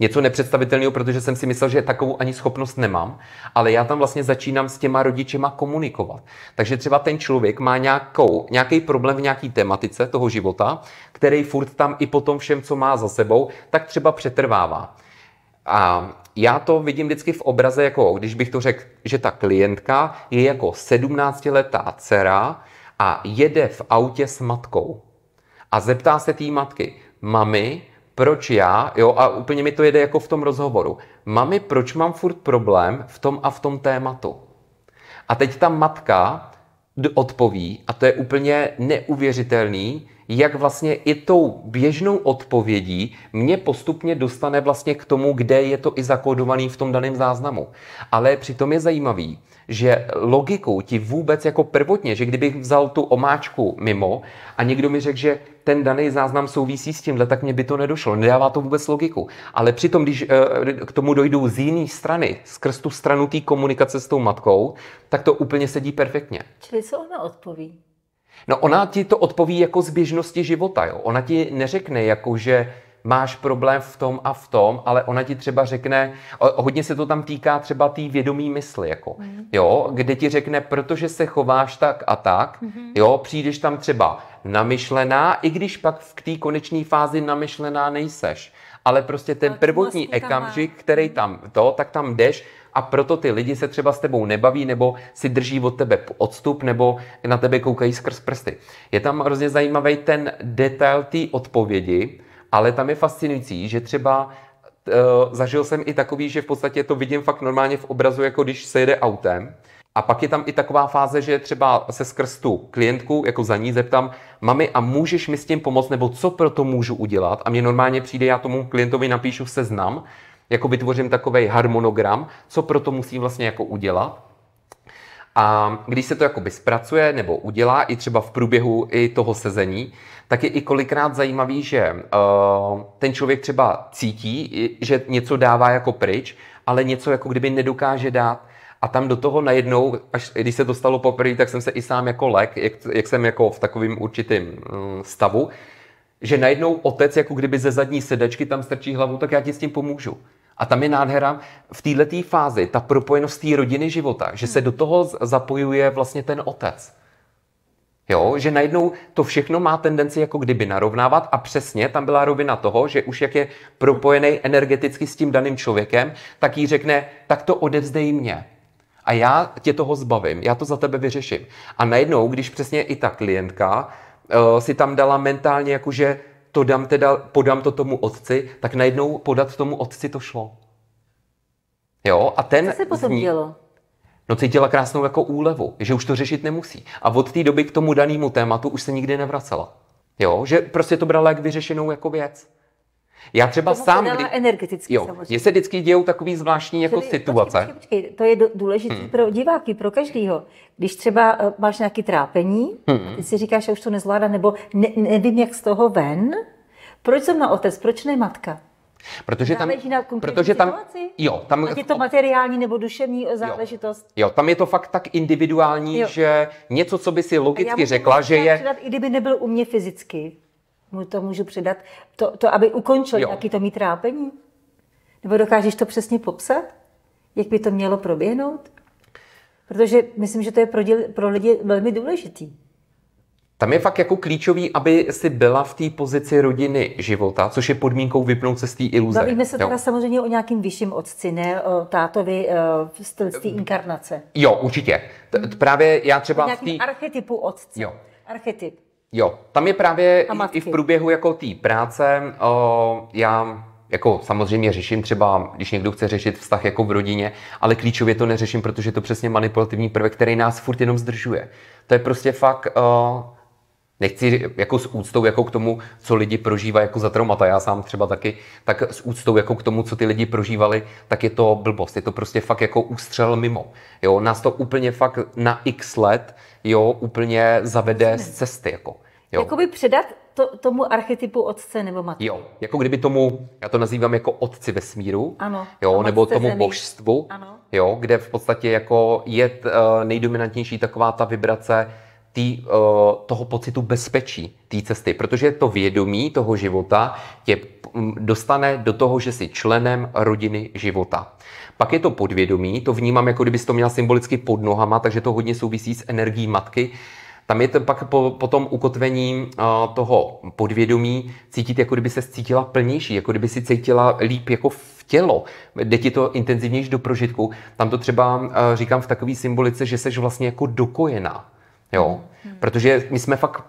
něco nepředstavitelného, protože jsem si myslel, že takovou ani schopnost nemám, ale já tam vlastně začínám s těma rodičema komunikovat. Takže třeba ten člověk má nějakou, nějaký problém v nějaký tematice toho života, který furt tam i po tom všem, co má za sebou, tak třeba přetrvává. A já to vidím vždycky v obraze, jako když bych to řekl, že ta klientka je jako 17-letá dcera a jede v autě s matkou. A zeptá se té matky, mami, proč já, jo, a úplně mi to jede jako v tom rozhovoru. Mami, proč mám furt problém v tom a v tom tématu? A teď ta matka odpoví, a to je úplně neuvěřitelný, jak vlastně i tou běžnou odpovědí mě postupně dostane vlastně k tomu, kde je to i zakódovaný v tom daném záznamu. Ale přitom je zajímavý, že logikou ti vůbec jako prvotně, že kdybych vzal tu omáčku mimo a někdo mi řekl, že ten daný záznam souvisí s tímhle, tak mě by to nedošlo. Nedává to vůbec logiku. Ale přitom, když eh, k tomu dojdou z jiné strany, skrz tu stranu té komunikace s tou matkou, tak to úplně sedí perfektně. Čili co ona odpoví? No ona ti to odpoví jako z běžnosti života, jo. Ona ti neřekne jako, že máš problém v tom a v tom, ale ona ti třeba řekne, hodně se to tam týká třeba té tý vědomí mysli, jako, mm. jo, kde ti řekne, protože se chováš tak a tak, mm-hmm. jo, přijdeš tam třeba namyšlená, i když pak v té konečné fázi namyšlená nejseš. Ale prostě ten prvotní ekamžik, vlastně který mhm. tam to, tak tam jdeš a proto ty lidi se třeba s tebou nebaví nebo si drží od tebe odstup nebo na tebe koukají skrz prsty. Je tam hrozně zajímavý ten detail té odpovědi, ale tam je fascinující, že třeba e, zažil jsem i takový, že v podstatě to vidím fakt normálně v obrazu, jako když se jede autem. A pak je tam i taková fáze, že třeba se skrz tu klientku, jako za ní zeptám, mami, a můžeš mi s tím pomoct, nebo co pro to můžu udělat? A mě normálně přijde, já tomu klientovi napíšu seznam, jako vytvořím takový harmonogram, co pro to musím vlastně jako udělat. A když se to jakoby zpracuje nebo udělá i třeba v průběhu i toho sezení, tak je i kolikrát zajímavý, že uh, ten člověk třeba cítí, že něco dává jako pryč, ale něco jako kdyby nedokáže dát. A tam do toho najednou, až když se to stalo poprvé, tak jsem se i sám jako lek, jak, jak jsem jako v takovém určitém mm, stavu, že najednou otec jako kdyby ze zadní sedačky tam strčí hlavu, tak já ti s tím pomůžu. A tam je nádhera v této fázi, ta propojenost té rodiny života, že se do toho zapojuje vlastně ten otec. Jo, že najednou to všechno má tendenci jako kdyby narovnávat a přesně tam byla rovina toho, že už jak je propojený energeticky s tím daným člověkem, tak jí řekne, tak to odevzdej mě. A já tě toho zbavím, já to za tebe vyřeším. A najednou, když přesně i ta klientka uh, si tam dala mentálně jakože to dám teda, podám to tomu otci, tak najednou podat tomu otci to šlo. Jo, a ten... Co se potom ní, dělo? No cítila krásnou jako úlevu, že už to řešit nemusí. A od té doby k tomu danému tématu už se nikdy nevracela. Jo, že prostě to brala jak vyřešenou jako věc. Já třeba to sám... Kdy... energeticky jo, samozřejmě. Mně se vždycky dějou takový zvláštní jako Čili, situace. Počkej, počkej, počkej, to je důležité hmm. pro diváky, pro každého. Když třeba eh, máš nějaké trápení, hmm. ty si říkáš, že už to nezvládá, nebo ne, nevím, jak z toho ven, proč jsem na otec, proč ne matka? Protože tam, na protože tam, jo, tam, Ať je to materiální nebo duševní eh, záležitost. Jo, jo tam je to fakt tak individuální, jo. že něco, co by si logicky řekla, že je... Přidat, I kdyby nebyl u mě fyzicky, mu to můžu přidat, to, to aby ukončil jo. nějaký to mít trápení? Nebo dokážeš to přesně popsat? Jak by to mělo proběhnout? Protože myslím, že to je pro, děl, pro lidi velmi důležitý. Tam je fakt jako klíčový, aby si byla v té pozici rodiny života, což je podmínkou vypnout se z té iluze. Bavíme se jo. samozřejmě o nějakým vyšším otci, ne o tátovi eh, z té ehm, inkarnace. Jo, určitě. T- mhm. právě já třeba o v té... archetypu otce. Jo. Archetyp. Jo, tam je právě i, i v průběhu jako té práce, o, já jako samozřejmě řeším třeba, když někdo chce řešit vztah jako v rodině, ale klíčově to neřeším, protože je to přesně manipulativní prvek, který nás furt jenom zdržuje. To je prostě fakt, o, nechci jako s úctou jako k tomu, co lidi prožívají jako za traumata, já sám třeba taky, tak s úctou jako k tomu, co ty lidi prožívali, tak je to blbost, je to prostě fakt jako ústřel mimo. Jo, nás to úplně fakt na x let, jo, úplně zavede z cesty jako. Jo. Jakoby předat to, tomu archetypu otce nebo matky. Jo, jako kdyby tomu, já to nazývám jako otci vesmíru, ano, jo, nebo tomu zemí. božstvu, ano. jo, kde v podstatě jako je t, eh, nejdominantnější taková ta vibrace tý, uh, toho pocitu bezpečí, té cesty, protože to vědomí toho života tě mm, dostane do toho, že jsi členem rodiny života. Pak je to podvědomí, to vnímám, jako kdyby to měla symbolicky pod nohama, takže to hodně souvisí s energií matky, tam je to pak po, po tom ukotvení a, uh, toho podvědomí cítit, jako kdyby se cítila plnější, jako kdyby si cítila líp jako v tělo. Jde ti to intenzivnější do prožitku. Tam to třeba a, uh, říkám v takové symbolice, že seš vlastně jako dokojená. Jo? Hmm. Protože my jsme fakt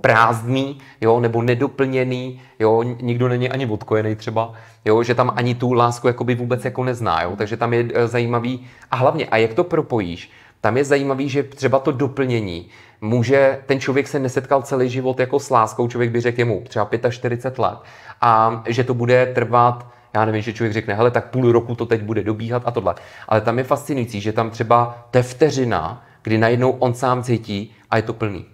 prázdný, jo, nebo nedoplněný, jo, nikdo není ani odkojený třeba, jo, že tam ani tu lásku jakoby vůbec jako nezná, jo, takže tam je eh, zajímavý a hlavně, a jak to propojíš, tam je zajímavý, že třeba to doplnění může, ten člověk se nesetkal celý život jako s láskou, člověk by řekl mu třeba 45 let a že to bude trvat já nevím, že člověk řekne, hele, tak půl roku to teď bude dobíhat a tohle. Ale tam je fascinující, že tam třeba te vteřina, kdy najednou on sám cítí a je to plný.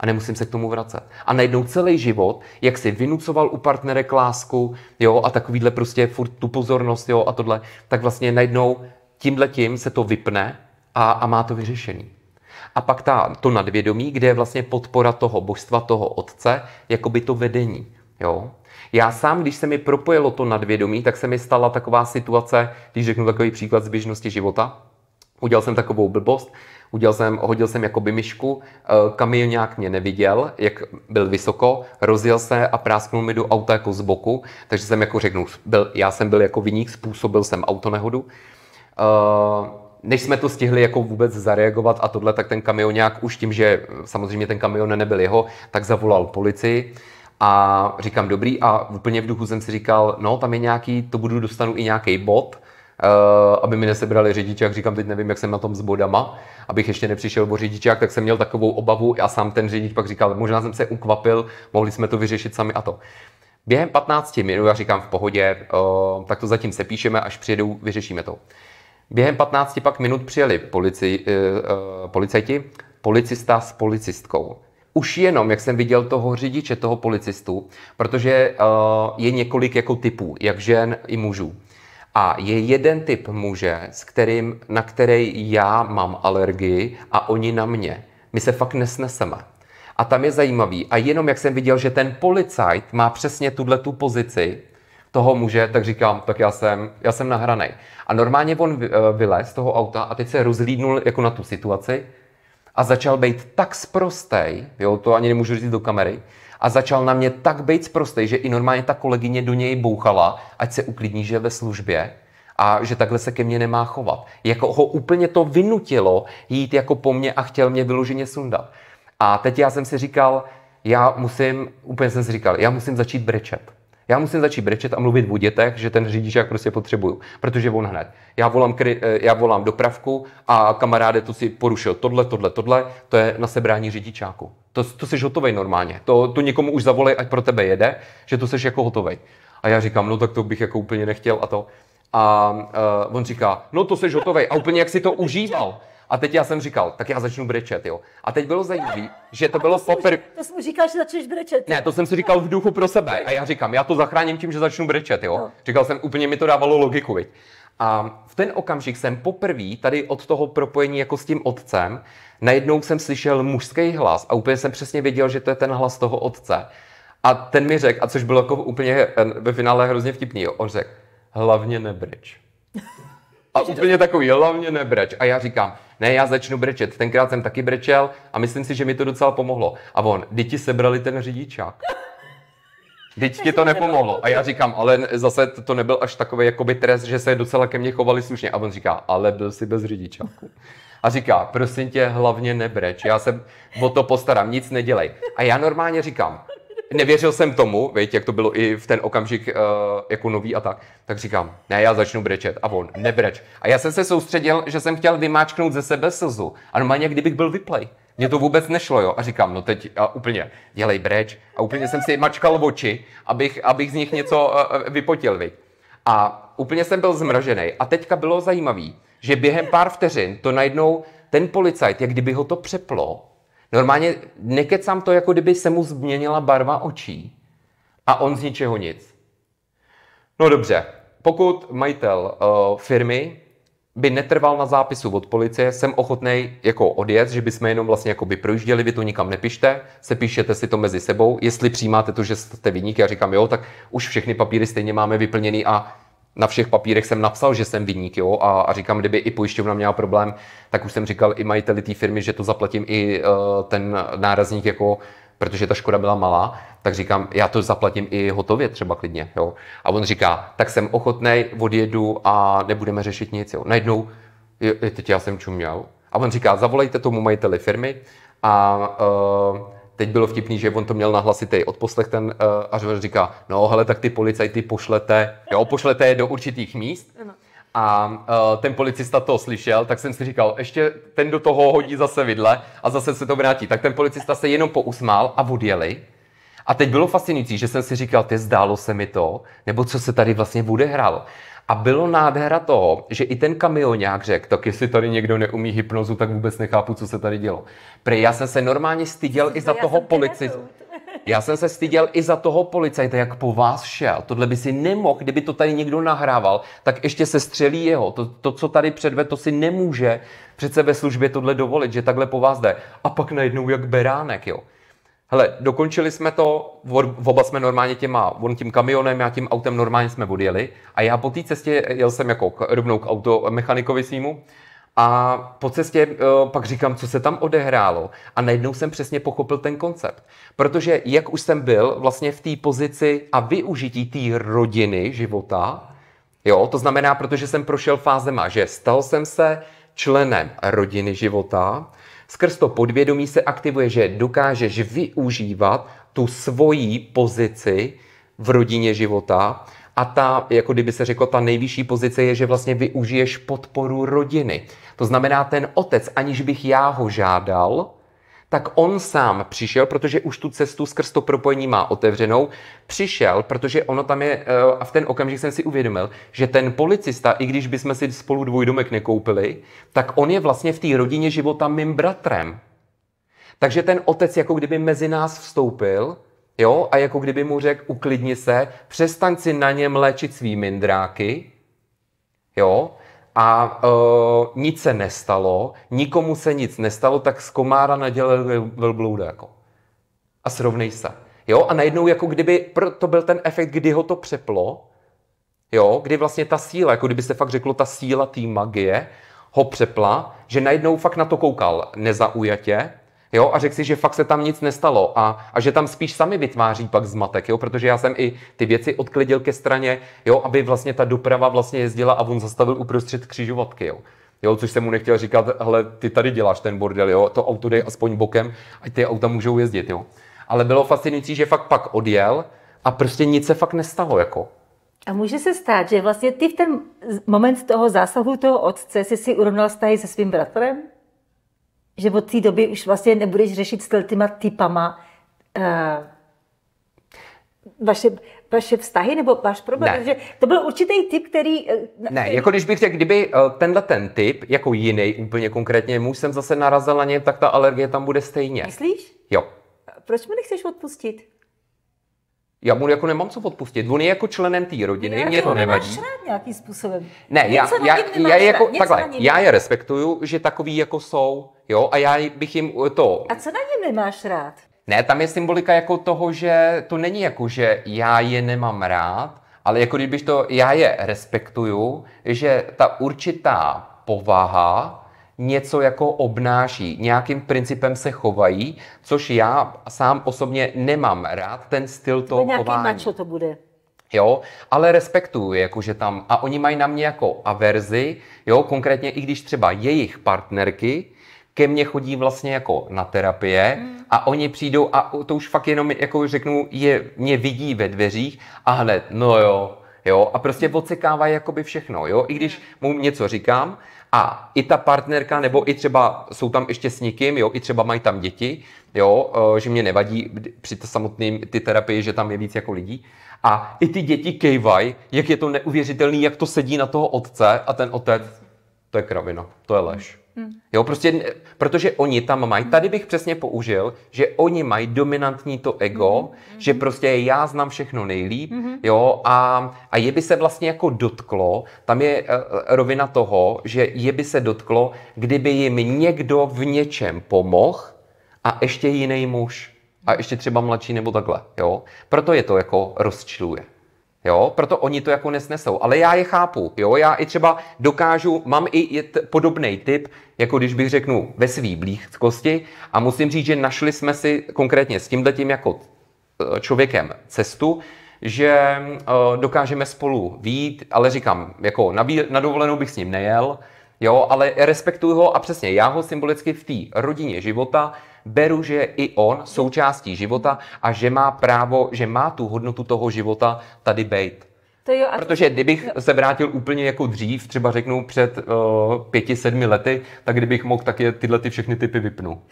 A nemusím se k tomu vracet. A najednou celý život, jak si vynucoval u partnere klásku, jo, a takovýhle prostě furt tu pozornost, jo, a tohle, tak vlastně najednou tímhle tím se to vypne a, a má to vyřešený. A pak ta, to nadvědomí, kde je vlastně podpora toho božstva, toho otce, jako by to vedení. Jo? Já sám, když se mi propojilo to nadvědomí, tak se mi stala taková situace, když řeknu takový příklad z běžnosti života. Udělal jsem takovou blbost, udělal jsem, hodil jsem jako myšku, eh, Kamion nějak mě neviděl, jak byl vysoko, rozjel se a prásknul mi do auta jako z boku, takže jsem jako řeknu, byl, já jsem byl jako viník, způsobil jsem autonehodu. Uh, než jsme to stihli jako vůbec zareagovat a tohle, tak ten kamion nějak už tím, že samozřejmě ten kamion nebyl jeho, tak zavolal policii. A říkám, dobrý, a úplně v duchu jsem si říkal, no, tam je nějaký, to budu dostanu i nějaký bod, Uh, aby mi nesebrali řidičák, říkám, teď nevím, jak jsem na tom s bodama, abych ještě nepřišel o řidičák, tak jsem měl takovou obavu a sám ten řidič pak říkal, možná jsem se ukvapil, mohli jsme to vyřešit sami a to. Během 15 minut, já říkám v pohodě, uh, tak to zatím se píšeme, až přijedou, vyřešíme to. Během 15 pak minut přijeli polici, uh, policajti, policista s policistkou. Už jenom, jak jsem viděl toho řidiče, toho policistu, protože uh, je několik jako typů, jak žen i mužů. A je jeden typ muže, s kterým, na který já mám alergii a oni na mě. My se fakt nesneseme. A tam je zajímavý. A jenom jak jsem viděl, že ten policajt má přesně tuhle tu pozici, toho muže, tak říkám, tak já jsem, já jsem nahranej. A normálně on eh, vylez z toho auta a teď se rozlídnul jako na tu situaci a začal být tak sprostej, jo, to ani nemůžu říct do kamery, a začal na mě tak být sprostej, že i normálně ta kolegyně do něj bouchala, ať se uklidní, že ve službě a že takhle se ke mně nemá chovat. Jako ho úplně to vynutilo jít jako po mně a chtěl mě vyloženě sundat. A teď já jsem si říkal, já musím, úplně jsem si říkal, já musím začít brečet. Já musím začít brečet a mluvit o dětech, že ten řidič jak prostě potřebuju, protože on hned. Já volám, kri, eh, já volám dopravku a kamaráde, to si porušil tohle, tohle, tohle, to je na sebrání řidičáku. To, to jsi hotovej normálně. To, to někomu už zavolej, ať pro tebe jede, že to jsi jako hotovej. A já říkám, no tak to bych jako úplně nechtěl a to. A uh, on říká, no to jsi hotovej. A úplně jak si to užíval. A teď já jsem říkal, tak já začnu brečet, jo. A teď bylo zajímavé, že to bylo poprvé. To jsem říkal, že začneš brečet. Ne, to jsem si říkal v duchu pro sebe. A já říkám, já to zachráním tím, že začnu brečet, jo. No. Říkal jsem, úplně mi to dávalo logiku, viď. A v ten okamžik jsem poprvé tady od toho propojení jako s tím otcem, najednou jsem slyšel mužský hlas a úplně jsem přesně věděl, že to je ten hlas toho otce. A ten mi řekl, a což bylo jako úplně eh, ve finále hrozně vtipný, jo, on řekl, hlavně nebreč. A úplně takový, hlavně nebreč. A já říkám, ne, já začnu brečet. Tenkrát jsem taky brečel a myslím si, že mi to docela pomohlo. A on, děti sebrali ten řidičák. Teď ti to nepomohlo. A já říkám, ale zase to nebyl až takový jakoby trest, že se docela ke mně chovali slušně. A on říká, ale byl si bez řidičáku. A říká, prosím tě, hlavně nebreč, já se o to postarám, nic nedělej. A já normálně říkám, nevěřil jsem tomu, víte, jak to bylo i v ten okamžik uh, jako nový a tak, tak říkám, ne, já začnu brečet a on, nebreč. A já jsem se soustředil, že jsem chtěl vymáčknout ze sebe slzu. A normálně, kdybych byl vyplej. Mně to vůbec nešlo, jo. A říkám, no teď a úplně, dělej breč. A úplně jsem si mačkal oči, abych, abych z nich něco uh, vypotil, viď. A úplně jsem byl zmražený. A teďka bylo zajímavý, že během pár vteřin to najednou ten policajt, jak kdyby ho to přeplo, Normálně nekecám to, jako kdyby se mu změnila barva očí a on z ničeho nic. No dobře, pokud majitel uh, firmy by netrval na zápisu od policie, jsem ochotný jako odjet, že bychom jenom vlastně jako by projížděli, vy to nikam nepište, se píšete si to mezi sebou, jestli přijímáte to, že jste viník, já říkám jo, tak už všechny papíry stejně máme vyplněný a na všech papírech jsem napsal, že jsem vyník, jo, a, a říkám, kdyby i pojišťovna měla problém, tak už jsem říkal i majiteli té firmy, že to zaplatím i uh, ten nárazník jako protože ta škoda byla malá, tak říkám, já to zaplatím i hotově třeba klidně. Jo. A on říká, tak jsem ochotný, odjedu a nebudeme řešit nic. Jo. Najednou, je, teď já jsem čuměl. A on říká, zavolejte tomu majiteli firmy a uh, teď bylo vtipný, že on to měl nahlasitý odposlech ten uh, eh, až říká, no hele, tak ty policajty pošlete, jo, pošlete je do určitých míst. Ano. A uh, ten policista to slyšel, tak jsem si říkal, ještě ten do toho hodí zase vidle a zase se to vrátí. Tak ten policista se jenom pousmál a odjeli. A teď bylo fascinující, že jsem si říkal, ty zdálo se mi to, nebo co se tady vlastně bude hrálo. A bylo nádhera toho, že i ten kamionák řekl, tak jestli tady někdo neumí hypnozu, tak vůbec nechápu, co se tady dělo. Prej, já jsem se normálně styděl i za toho policista. Já jsem se styděl i za toho policajta, jak po vás šel. Tohle by si nemohl, kdyby to tady někdo nahrával, tak ještě se střelí jeho. To, to co tady předve, to si nemůže přece ve službě tohle dovolit, že takhle po vás jde. A pak najednou jak beránek, jo hele, dokončili jsme to, oba jsme normálně těma, on tím kamionem, já tím autem normálně jsme odjeli a já po té cestě jel jsem jako k, rovnou k automechanikovi svýmu a po cestě uh, pak říkám, co se tam odehrálo. A najednou jsem přesně pochopil ten koncept. Protože jak už jsem byl vlastně v té pozici a využití té rodiny života, jo, to znamená, protože jsem prošel fázema, že stal jsem se členem rodiny života, Skrz to podvědomí se aktivuje, že dokážeš využívat tu svoji pozici v rodině života a ta, jako kdyby se řeklo, ta nejvyšší pozice je, že vlastně využiješ podporu rodiny. To znamená, ten otec, aniž bych já ho žádal, tak on sám přišel, protože už tu cestu skrz to propojení má otevřenou, přišel, protože ono tam je, eh, a v ten okamžik jsem si uvědomil, že ten policista, i když bychom si spolu dvojdomek nekoupili, tak on je vlastně v té rodině života mým bratrem. Takže ten otec jako kdyby mezi nás vstoupil, jo, a jako kdyby mu řekl, uklidni se, přestaň si na něm léčit svý mindráky, jo, a e, nic se nestalo, nikomu se nic nestalo, tak z komára nadělali velblouda jako. A srovnej se. Jo, a najednou jako kdyby, to byl ten efekt, kdy ho to přeplo, jo, kdy vlastně ta síla, jako kdyby se fakt řeklo ta síla té magie, ho přepla, že najednou fakt na to koukal nezaujatě, Jo, a řekl si, že fakt se tam nic nestalo a, a že tam spíš sami vytváří pak zmatek, jo, protože já jsem i ty věci odklidil ke straně, jo, aby vlastně ta doprava vlastně jezdila a on zastavil uprostřed křižovatky, jo. Jo, což jsem mu nechtěl říkat, hele, ty tady děláš ten bordel, jo, to auto dej aspoň bokem, ať ty auta můžou jezdit, jo. Ale bylo fascinující, že fakt pak odjel a prostě nic se fakt nestalo, jako. A může se stát, že vlastně ty v ten moment toho zásahu toho otce jsi si urovnal stahy se svým bratrem? že od té doby už vlastně nebudeš řešit s těma typama uh, vaše, vaše vztahy nebo váš problém? Ne. Protože to byl určitý typ, který... Eh, ne, jako když bych řekl, kdyby eh, tenhle ten typ, jako jiný úplně konkrétně, muž jsem zase narazil na ně, tak ta alergie tam bude stejně. Myslíš? Jo. Proč mi nechceš odpustit? já mu jako nemám co odpustit. On je jako členem té rodiny, mě to nevadí. Rád nějakým způsobem. Ne, já, já, já, já jako, takhle, já je jako- respektuju, že takový jako jsou, jo, a já bych jim to... A co na něm nemáš rád? Ne, tam je symbolika jako toho, že to není jako, že já je nemám rád, ale jako kdybych to, já je respektuju, že ta určitá povaha něco jako obnáší, nějakým principem se chovají, což já sám osobně nemám rád, ten styl toho to chování. Mačo to bude. Jo, ale respektuju, jakože tam, a oni mají na mě jako averzi, jo, konkrétně i když třeba jejich partnerky ke mně chodí vlastně jako na terapie mm. a oni přijdou a to už fakt jenom jako řeknu, je, mě vidí ve dveřích a hned, no jo, jo, a prostě hmm. odsekávají jakoby všechno, jo, i když hmm. mu něco říkám, a i ta partnerka, nebo i třeba jsou tam ještě s někým, jo, i třeba mají tam děti, jo, e, že mě nevadí při to samotným ty terapii, že tam je víc jako lidí. A i ty děti kejvaj, jak je to neuvěřitelný, jak to sedí na toho otce a ten otec, to je kravina, to je lež. Hmm. Jo, prostě, protože oni tam mají, tady bych přesně použil, že oni mají dominantní to ego, hmm. že prostě já znám všechno nejlíp, hmm. jo, a, a je by se vlastně jako dotklo, tam je uh, rovina toho, že je by se dotklo, kdyby jim někdo v něčem pomohl a ještě jiný muž a ještě třeba mladší nebo takhle, jo. Proto je to jako rozčiluje. Jo, proto oni to jako nesnesou. Ale já je chápu, jo, já i třeba dokážu, mám i podobný typ, jako když bych řeknu ve svý blízkosti a musím říct, že našli jsme si konkrétně s tím jako e, člověkem cestu, že e, dokážeme spolu vít, ale říkám, jako na, na dovolenou bych s ním nejel, jo, ale respektuju ho a přesně, já ho symbolicky v té rodině života beru, že je i on součástí života a že má právo, že má tu hodnotu toho života tady být. To jo, a... Protože kdybych jo. se vrátil úplně jako dřív, třeba řeknu před uh, pěti, sedmi lety, tak kdybych mohl, tak je tyhle ty všechny typy vypnu.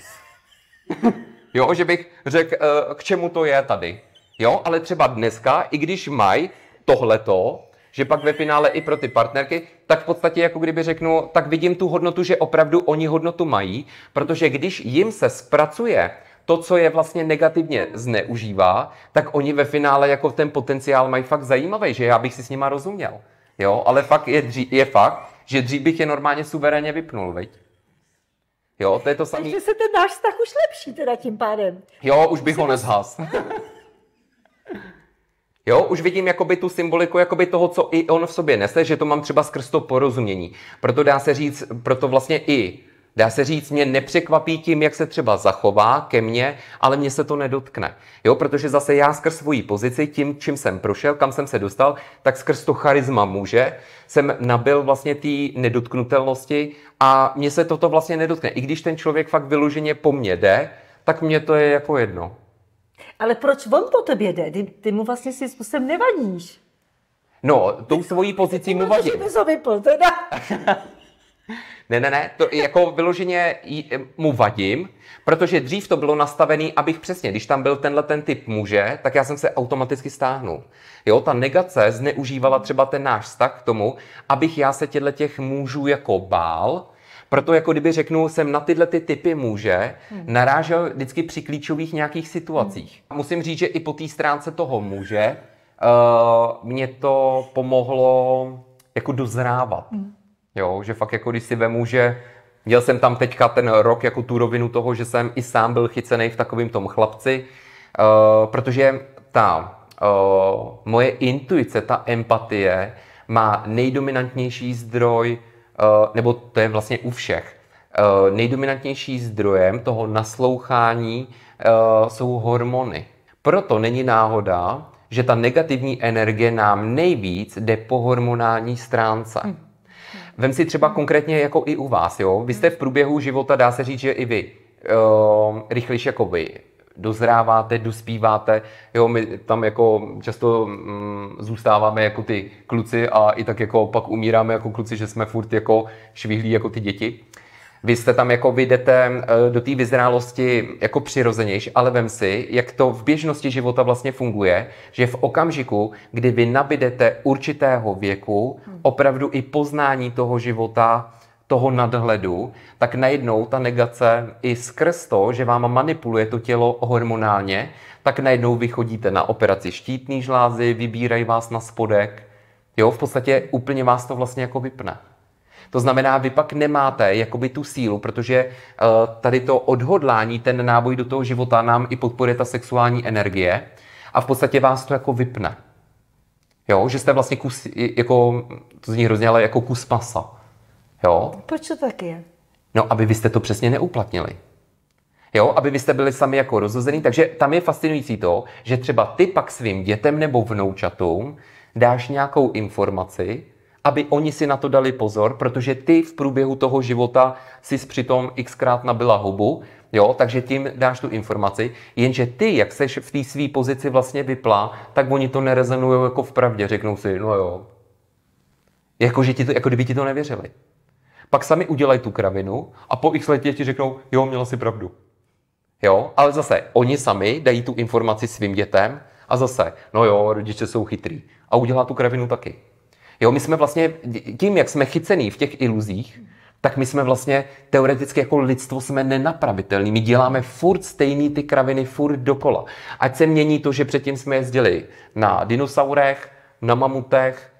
jo, že bych řekl, uh, k čemu to je tady. Jo, ale třeba dneska, i když mají tohleto, že pak ve finále i pro ty partnerky, tak v podstatě jako kdyby řeknu, tak vidím tu hodnotu, že opravdu oni hodnotu mají, protože když jim se zpracuje to, co je vlastně negativně zneužívá, tak oni ve finále jako ten potenciál mají fakt zajímavý, že já bych si s nima rozuměl. Jo, ale fakt je, dřív, je fakt, že dřív bych je normálně suverénně vypnul, veď? Jo, to je to samé. Takže se ten náš vztah už lepší teda tím pádem. Jo, už bych ho nezhas. Jo, už vidím jakoby tu symboliku jakoby toho, co i on v sobě nese, že to mám třeba skrz to porozumění. Proto dá se říct, proto vlastně i Dá se říct, mě nepřekvapí tím, jak se třeba zachová ke mně, ale mě se to nedotkne. Jo, protože zase já skrz svoji pozici, tím, čím jsem prošel, kam jsem se dostal, tak skrz to charisma muže jsem nabil vlastně té nedotknutelnosti a mě se toto vlastně nedotkne. I když ten člověk fakt vyloženě po mně jde, tak mě to je jako jedno. Ale proč on po tobě jde? Ty, ty mu vlastně si způsobem nevadíš. No, tou svojí pozicí mu vadím. Ty to vypl, teda. Ne, ne, ne, to jako vyloženě eh, mu vadím, protože dřív to bylo nastavené, abych přesně, když tam byl tenhle ten typ muže, tak já jsem se automaticky stáhnul. Jo, ta negace zneužívala třeba ten náš vztah k tomu, abych já se těchto těch mužů jako bál, proto jako kdyby řeknu, jsem na tyhle ty typy muže hmm. narážel vždycky při klíčových nějakých situacích. Hmm. Musím říct, že i po té stránce toho muže uh, mě to pomohlo jako dozrávat. Hmm. Jo, že fakt jako když si vemu, že Měl jsem tam teďka ten rok jako tu rovinu toho, že jsem i sám byl chycený v takovém tom chlapci, uh, protože ta uh, moje intuice, ta empatie má nejdominantnější zdroj Eh, nebo to je vlastně u všech, eh, nejdominantnější zdrojem toho naslouchání eh, jsou hormony. Proto není náhoda, že ta negativní energie nám nejvíc jde po hormonální stránce. Hm. Vem si třeba konkrétně jako i u vás, jo? Vy jste v průběhu života, dá se říct, že i vy, uh, rychlejší jako vy, dozráváte, dospíváte. Jo, my tam jako často mm, zůstáváme jako ty kluci a i tak jako pak umíráme jako kluci, že jsme furt jako švihlí jako ty děti. Vy jste tam jako vyjdete eh, do té vyzrálosti jako přirozenější, ale vem si, jak to v běžnosti života vlastně funguje, že v okamžiku, kdy vy nabidete určitého věku, hmm. opravdu i poznání toho života, toho nadhledu, tak najednou ta negace i skrz to, že vám manipuluje to tělo hormonálně, tak najednou vychodíte na operaci štítný žlázy, vybírají vás na spodek. Jo, v podstatě úplně vás to vlastně jako vypne. To znamená, vy pak nemáte jakoby tu sílu, protože uh, tady to odhodlání, ten náboj do toho života nám i podporuje ta sexuální energie a v podstatě vás to jako vypne. Jo, že jste vlastně kus, jako, to zní hrozně, ale jako kus masa. Jo? Proč to tak je? No, aby vy jste to přesně neuplatnili. Jo, aby vy jste byli sami jako rozhozený. Takže tam je fascinující to, že třeba ty pak svým dětem nebo vnoučatům dáš nějakou informaci, aby oni si na to dali pozor, protože ty v průběhu toho života si přitom xkrát nabila hubu, jo, takže tím dáš tu informaci, jenže ty, jak seš v té své pozici vlastně vyplá, tak oni to nerezonují jako v pravdě, řeknou si, no jo, jako, že ti to, jako kdyby ti to nevěřili pak sami udělají tu kravinu a po x letě ti řeknou, jo, měla si pravdu. Jo, ale zase, oni sami dají tu informaci svým dětem a zase, no jo, rodiče jsou chytrý. A udělá tu kravinu taky. Jo, my jsme vlastně, tím, jak jsme chycený v těch iluzích, tak my jsme vlastně teoreticky jako lidstvo jsme nenapravitelní. My děláme furt stejný ty kraviny, furt dokola. Ať se mění to, že předtím jsme jezdili na dinosaurech, na mamutech,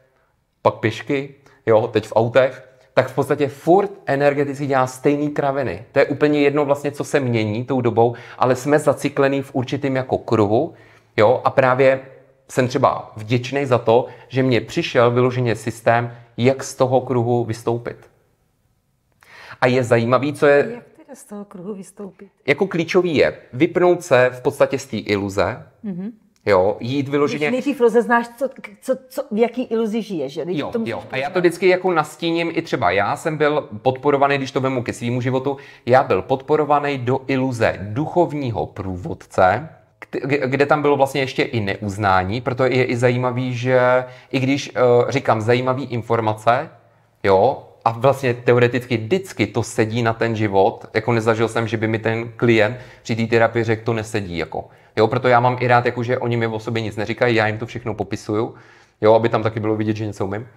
pak pěšky, jo, teď v autech, tak v podstatě furt energeticky dělá stejné kraviny. To je úplně jedno vlastně, co se mění tou dobou, ale jsme zaciklený v určitým jako kruhu, jo, a právě jsem třeba vděčný za to, že mě přišel vyloženě systém, jak z toho kruhu vystoupit. A je zajímavý, co je... Jak teda z toho kruhu vystoupit? Jako klíčový je vypnout se v podstatě z té iluze, mm-hmm Jo, jít vyloženě. Nejdřív rozeznáš, co, co, co, v jaký iluzi žije, Že? Jo, to jo, a já to vždycky jako nastíním i třeba. Já jsem byl podporovaný, když to vemu ke svýmu životu, já byl podporovaný do iluze duchovního průvodce, kde tam bylo vlastně ještě i neuznání, proto je i zajímavý, že i když eh, říkám zajímavý informace, jo, a vlastně teoreticky vždycky to sedí na ten život, jako nezažil jsem, že by mi ten klient při té terapii řekl, to nesedí, jako. Jo, proto já mám i rád, jako, že oni mi o sobě nic neříkají, já jim to všechno popisuju, jo, aby tam taky bylo vidět, že něco umím.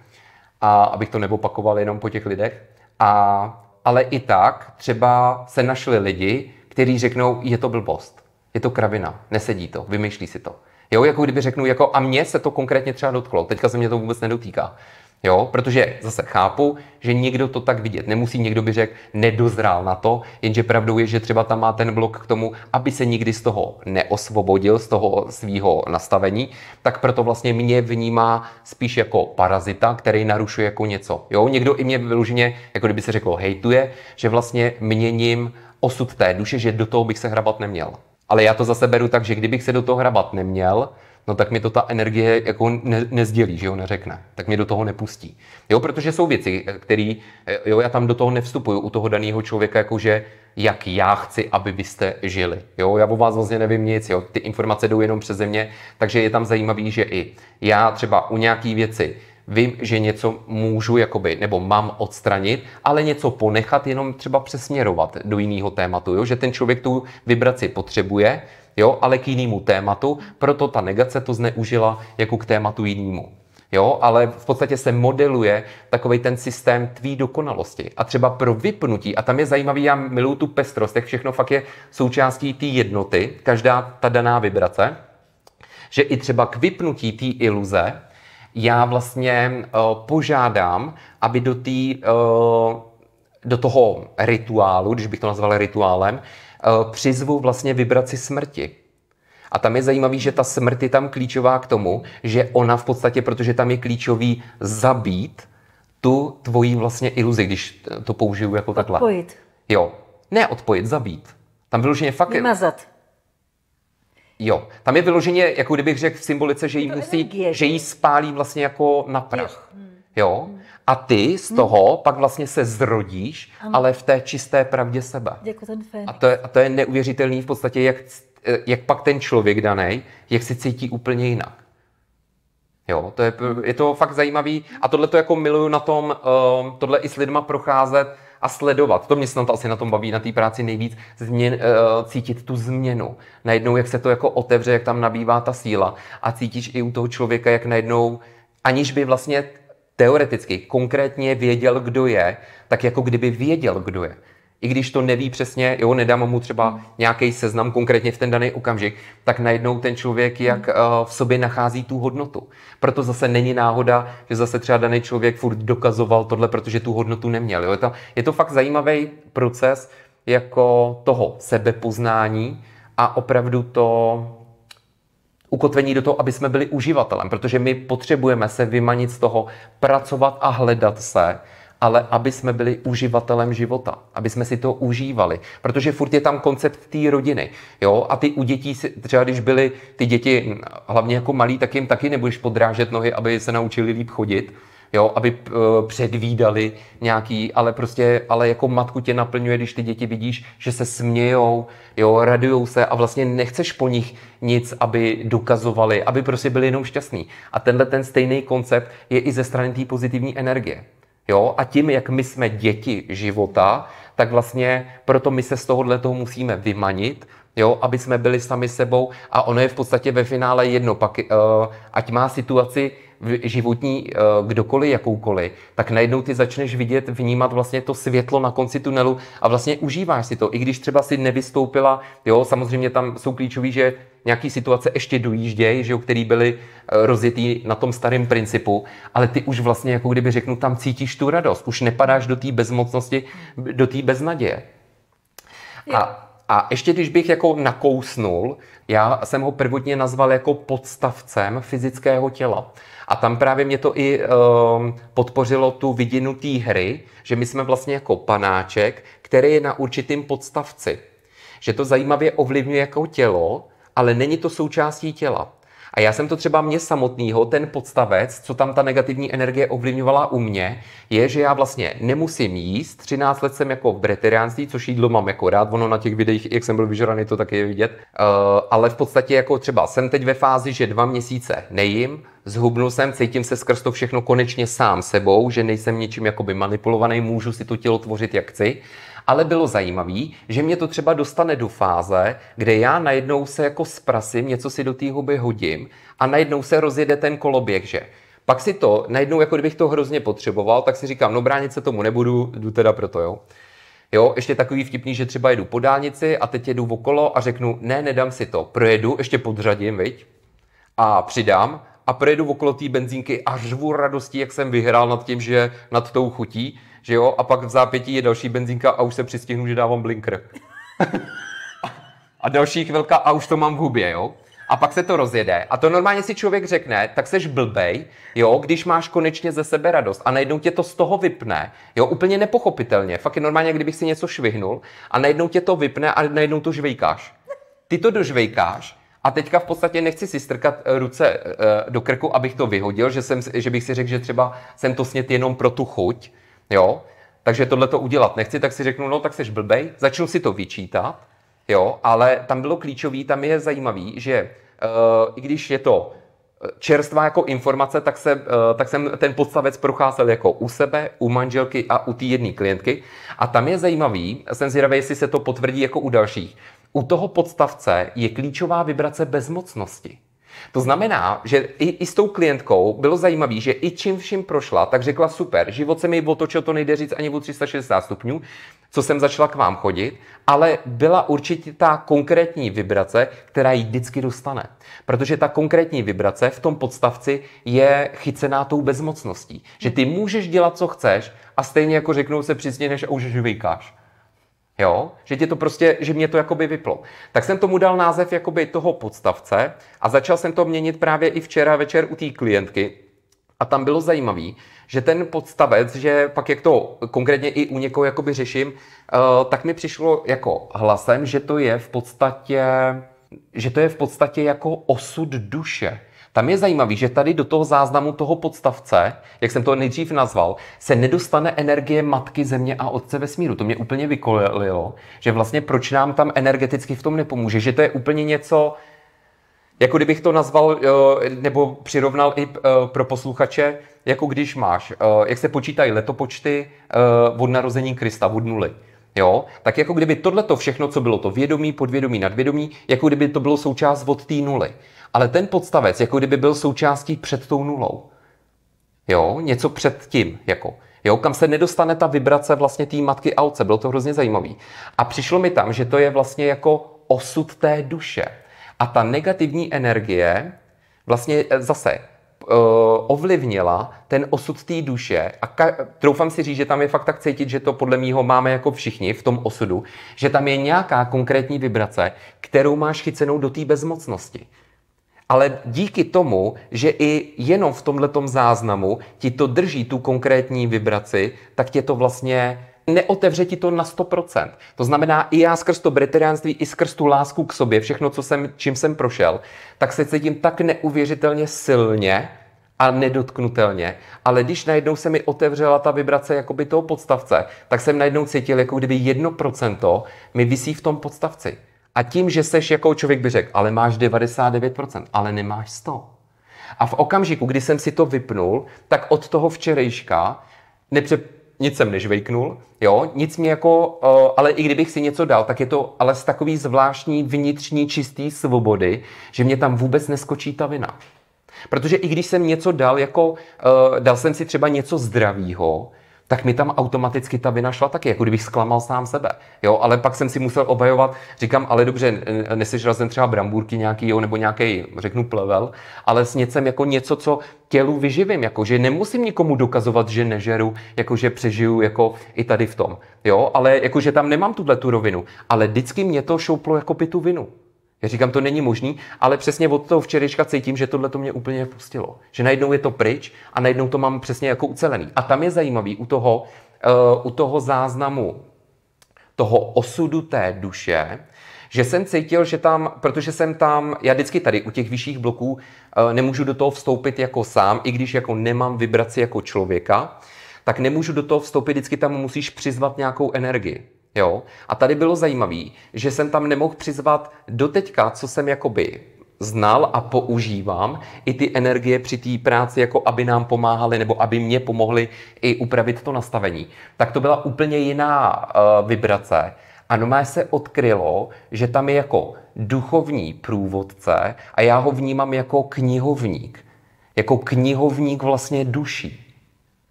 A abych to neopakoval jenom po těch lidech. A, ale i tak třeba se našli lidi, kteří řeknou, je to blbost, je to kravina, nesedí to, vymýšlí si to. Jo, jako kdyby řeknu, jako a mě se to konkrétně třeba dotklo, teďka se mě to vůbec nedotýká. Jo, protože zase chápu, že někdo to tak vidět nemusí, někdo by řekl, nedozrál na to, jenže pravdou je, že třeba tam má ten blok k tomu, aby se nikdy z toho neosvobodil, z toho svýho nastavení, tak proto vlastně mě vnímá spíš jako parazita, který narušuje jako něco. Jo, někdo i mě vyloženě, jako kdyby se řeklo, hejtuje, že vlastně měním osud té duše, že do toho bych se hrabat neměl. Ale já to zase beru tak, že kdybych se do toho hrabat neměl, no tak mi to ta energie jako ne, nezdělí, že jo, neřekne, tak mě do toho nepustí. Jo, protože jsou věci, eh, které, eh, jo, já tam do toho nevstupuju u toho daného člověka, jakože jak já chci, aby vy jste žili. Jo, já o vás vlastně nevím nic, jo, ty informace jdou jenom přeze mě, takže je tam zajímavý, že i já třeba u nějaký věci vím, že něco můžu jakoby, nebo mám odstranit, ale něco ponechat, jenom třeba přesměrovat do jiného tématu, jo? že ten člověk tu vibraci potřebuje, jo, ale k jinému tématu, proto ta negace to zneužila jako k tématu jinému. Jo, ale v podstatě se modeluje takový ten systém tvý dokonalosti. A třeba pro vypnutí, a tam je zajímavý, já miluju tu pestrost, jak všechno fakt je součástí té jednoty, každá ta daná vibrace, že i třeba k vypnutí té iluze já vlastně uh, požádám, aby do, tý, uh, eh, do toho rituálu, když bych to nazval rituálem, Eh, přizvu vlastně vibraci smrti. A tam je zajímavý, že ta smrt je tam klíčová k tomu, že ona v podstatě, protože tam je klíčový zabít tu tvoji vlastně iluzi, když to použiju jako takhle. Odpojit. Jo. Ne odpojit, zabít. Tam vyloženě fakt... Vymazat. Jo, tam je vyloženě, jako kdybych řekl v symbolice, že jí, musí, energie, že jí spálí vlastně jako na prach. Hmm. Jo, hmm. A ty z hm. toho hmm. pak vlastně se zrodíš, ano. ale v té čisté pravdě sebe. Jako ten a to, je, a to je neuvěřitelný v podstatě, jak, jak pak ten člověk daný, jak se cítí úplně jinak. Jo, to je, je to fakt zajímavý a tohle to jako miluju na tom, um, tohle i s lidma procházet a sledovat. To mě snad asi na tom baví, na té práci nejvíc, změn, uh, cítit tu změnu. Najednou, jak se to jako otevře, jak tam nabývá ta síla a cítíš i u toho člověka, jak najednou, aniž by vlastně teoreticky, konkrétně věděl, kdo je, tak jako kdyby věděl, kdo je. I když to neví přesně, jo, nedám mu třeba hmm. nějaký seznam konkrétně v ten daný okamžik, tak najednou ten člověk hmm. jak eh, v sobě nachází tu hodnotu. Proto zase není náhoda, že zase třeba daný člověk furt dokazoval tohle, protože tu hodnotu neměl. Jo. Je, to, je to fakt zajímavý proces jako toho sebepoznání a opravdu to ukotvení do toho, aby jsme byli uživatelem, protože my potřebujeme se vymanit z toho, pracovat a hledat se, ale aby jsme byli uživatelem života, aby jsme si to užívali, protože furt je tam koncept té rodiny, jo, a ty u dětí, třeba když byly ty děti hm, hlavně jako malí, tak jim taky nebudeš podrážet nohy, aby se naučili líp chodit, jo, aby eh, předvídali nějaký, ale prostě, ale jako matku tě naplňuje, když ty děti vidíš, že se smějou, jo, radujou se a vlastně nechceš po nich nic, aby dokazovali, aby prostě byli jenom šťastní. A tenhle ten stejný koncept je i ze strany té pozitivní energie. Jo? A tím, jak my jsme děti života, tak vlastně proto my se z tohohle toho musíme vymanit, jo, aby jsme byli sami sebou a ono je v podstatě ve finále jedno, pak, uh, ať má situaci životní uh, kdokoliv, jakoukoliv, tak najednou ty začneš vidět, vnímat vlastně to světlo na konci tunelu a vlastně užíváš si to, i když třeba si nevystoupila, jo, samozřejmě tam jsou klíčový, že nějaký situace ještě dojíždějí, že jo, který byly eh, rozjetý na tom starém principu, ale ty už vlastně, jako kdyby řeknu, tam cítíš tu radost, už nepadáš do té bezmocnosti, do té beznaděje. A a ještě když bych jako nakousnul, já jsem ho prvotně nazval jako podstavcem fyzického těla. A tam právě mě to i um, podpořilo tu vidinu té hry, že my jsme vlastně jako panáček, který je na určitým podstavci. Že to zajímavě ovlivňuje jako tělo, ale není to součástí těla. A já jsem to třeba mě samotného, ten podstavec, co tam ta negativní energie ovlivňovala u mě, je, že já vlastně nemusím jíst. 13 let jsem jako v breteriánství, což jídlo mám jako rád, ono na těch videích, jak jsem byl vyžraný, to taky je vidět. Uh, ale v podstatě jako třeba jsem teď ve fázi, že dva měsíce nejím, zhubnu jsem, cítím se skrz to všechno konečně sám sebou, že nejsem ničím jakoby manipulovaný, můžu si to tělo tvořit jak chci ale bylo zajímavé, že mě to třeba dostane do fáze, kde já najednou se jako zprasím, něco si do té huby hodím a najednou se rozjede ten koloběh, že? Pak si to, najednou, jako kdybych to hrozně potřeboval, tak si říkám, no bránit se tomu nebudu, jdu teda proto, jo. Jo, ještě takový vtipný, že třeba jedu po dálnici a teď jedu okolo a řeknu, ne, nedám si to, projedu, ještě podřadím, viď? A přidám a projedu okolo té benzínky a řvu radostí, jak jsem vyhrál nad tím, že nad tou chutí že jo, a pak v zápětí je další benzínka a už se přistihnu, že dávám blinker. a další chvilka a už to mám v hubě, jo. A pak se to rozjede. A to normálně si člověk řekne, tak seš blbej, jo, když máš konečně ze sebe radost a najednou tě to z toho vypne, jo, úplně nepochopitelně. Fakt je normálně, kdybych si něco švihnul a najednou tě to vypne a najednou to žvejkáš. Ty to dožvejkáš a teďka v podstatě nechci si strkat eh, ruce eh, do krku, abych to vyhodil, že, jsem, že bych si řekl, že třeba jsem to snět jenom pro tu chuť, jo, takže tohle to udělat nechci, tak si řeknu, no tak jsi blbej, začnu si to vyčítat, jo, ale tam bylo klíčový, tam je zajímavý, že uh, i když je to eh, čerstvá jako informace, tak, se, eh, tak jsem ten podstavec procházel jako u sebe, u manželky a u té jedné klientky. A tam je zajímavý, jsem zvědavý, jestli se to potvrdí jako u dalších. U toho podstavce je klíčová vibrace bezmocnosti. To znamená, že i, i s tou klientkou bylo zajímavé, že i čím vším prošla, tak řekla super, život se mi otočil, to nejde říct ani o 360 stupňů, co jsem začala k vám chodit, ale byla určitě ta konkrétní vibrace, která ji vždycky dostane. Protože ta konkrétní vibrace v tom podstavci je chycená tou bezmocností. Že ty můžeš dělat, co chceš a stejně jako řeknou se přesně, než a už žvejkáš. Jo? Že, tě to prostě, že mě to jakoby vyplo. Tak jsem tomu dal název jakoby toho podstavce a začal jsem to měnit právě i včera večer u té klientky. A tam bylo zajímavé, že ten podstavec, že pak jak to konkrétně i u někoho jakoby řeším, eh, tak mi přišlo jako hlasem, že to je v podstatě, že to je v podstatě jako osud duše. Tam je zajímavý, že tady do toho záznamu toho podstavce, jak jsem to nejdřív nazval, se nedostane energie matky země a otce vesmíru. To mě úplně vykolilo, že vlastně proč nám tam energeticky v tom nepomůže, že to je úplně něco, jako kdybych to nazval eh, nebo přirovnal i eh, pro posluchače, jako když máš, eh, jak se počítají letopočty od narození Krista, od nuly. Jo? Tak jako kdyby tohleto to všechno, co bylo to vědomí, podvědomí, nadvědomí, jako kdyby to bylo součást od té nuly ale ten podstavec, jako kdyby byl součástí před tou nulou. Jo, něco před tím, jako. Jo, kam se nedostane ta vibrace vlastně té matky auce, bylo to hrozně zajímavé. A přišlo mi tam, že to je vlastně jako osud té duše. A ta negativní energie vlastně eh, zase eh, ovlivnila ten osud té duše a ka- troufám si říct, že tam je fakt tak cítit, že to podle mýho máme jako všichni v tom osudu, že tam je nějaká konkrétní vibrace, kterou máš chycenou do té bezmocnosti ale díky tomu, že i jenom v tomhletom záznamu ti to drží tu konkrétní vibraci, tak tě to vlastně neotevře ti to na 100%. To znamená, i já skrz to bretariánství, i skrz tu lásku k sobě, všechno, co jsem, čím jsem prošel, tak se cítím tak neuvěřitelně silně, a nedotknutelně. Ale když najednou se mi otevřela ta vibrace jakoby toho podstavce, tak jsem najednou cítil, jako kdyby jedno procento mi vysí v tom podstavci. A tím, že seš, jako člověk by řekl, ale máš 99%, ale nemáš 100%. A v okamžiku, kdy jsem si to vypnul, tak od toho včerejška nepře... nic jsem nežvejknul, jo, nic mě jako, eh, ale i kdybych si něco dal, tak je to ale z takový zvláštní vnitřní čistý svobody, že mě tam vůbec neskočí ta vina. Protože i když jsem něco dal, jako uh, dal jsem si třeba něco zdravého, tak mi tam automaticky ta vina šla taky, jako kdybych zklamal sám sebe. Jo, ale pak jsem si musel obajovat, říkám, ale dobře, nesežral jsem třeba brambůrky nějaký, jo, nebo nějaký, řeknu, plevel, ale s něcem jako něco, co tělu vyživím, jako že nemusím nikomu dokazovat, že nežeru, jako že přežiju jako i tady v tom, jo, ale jako že tam nemám tuhle tu rovinu, ale vždycky mě to šouplo jako by tu vinu. Já říkám, to není možný, ale přesně od toho včerejška cítím, že tohle to mě úplně pustilo. Že najednou je to pryč a najednou to mám přesně jako ucelený. A tam je zajímavý u toho, uh, u toho záznamu toho osudu té duše, že jsem cítil, že tam, protože jsem tam, já vždycky tady u těch vyšších bloků uh, nemůžu do toho vstoupit jako sám, i když jako nemám vibraci jako člověka, tak nemůžu do toho vstoupit, vždycky tam musíš přizvat nějakou energii. Jo? A tady bylo zajímavé, že jsem tam nemohl přizvat do teďka, co jsem jakoby znal a používám i ty energie při té práci, jako aby nám pomáhali nebo aby mě pomohli i upravit to nastavení. Tak to byla úplně jiná uh, vibrace. A normálně se odkrylo, že tam je jako duchovní průvodce a já ho vnímám jako knihovník. Jako knihovník vlastně duší.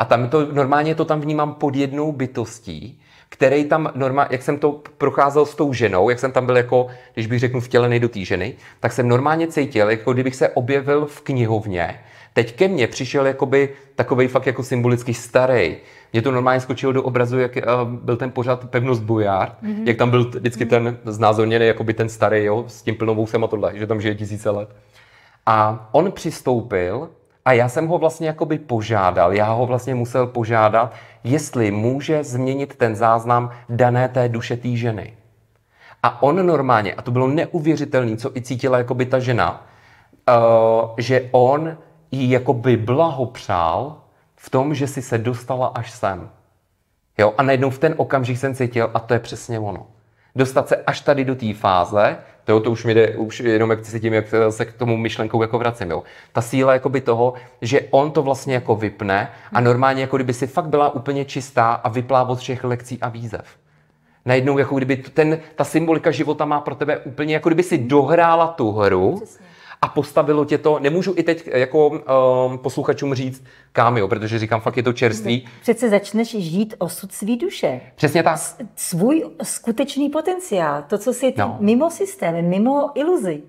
A tam to, normálně to tam vnímám pod jednou bytostí, který tam norma, jak jsem to procházel s tou ženou, jak jsem tam byl jako, když bych řeknu vtělený do té ženy, tak jsem normálně cítil, jako kdybych se objevil v knihovně. Teď ke mně přišel jakoby takovej fakt jako symbolicky starý. Mě to normálně skočilo do obrazu, jak uh, byl ten pořád pevnost Bujár, mm-hmm. jak tam byl vždycky mm-hmm. ten znázorněný, jakoby ten starý, jo, s tím plnou vousem a tohle, že tam žije tisíce let. A on přistoupil a já jsem ho vlastně jakoby požádal, já ho vlastně musel požádat, jestli může změnit ten záznam dané té duše té ženy. A on normálně, a to bylo neuvěřitelné, co i cítila jakoby ta žena, uh, že on jí jakoby blahopřál v tom, že si se dostala až sem. Jo? A najednou v ten okamžik jsem cítil, a to je přesně ono dostat se až tady do té fáze, to, to už mi jde už jenom jak se tím, jak se k tomu myšlenkou jako vracím. Jo. Ta síla jakoby toho, že on to vlastně jako vypne a mhm. normálně jako kdyby si fakt byla úplně čistá a vyplá od všech lekcí a výzev. Najednou jako kdyby ten, ta symbolika života má pro tebe úplně, jako kdyby si dohrála tu hru Přesně a postavilo tě to. Nemůžu i teď eh, jako um, posluchačům říct kámio, protože říkám, fakt je to čerství. Mhm. Přece začneš žít osud svý duše. Přesně tak. S, svůj skutečný potenciál, to, co si no. mimo systém, mimo iluzi.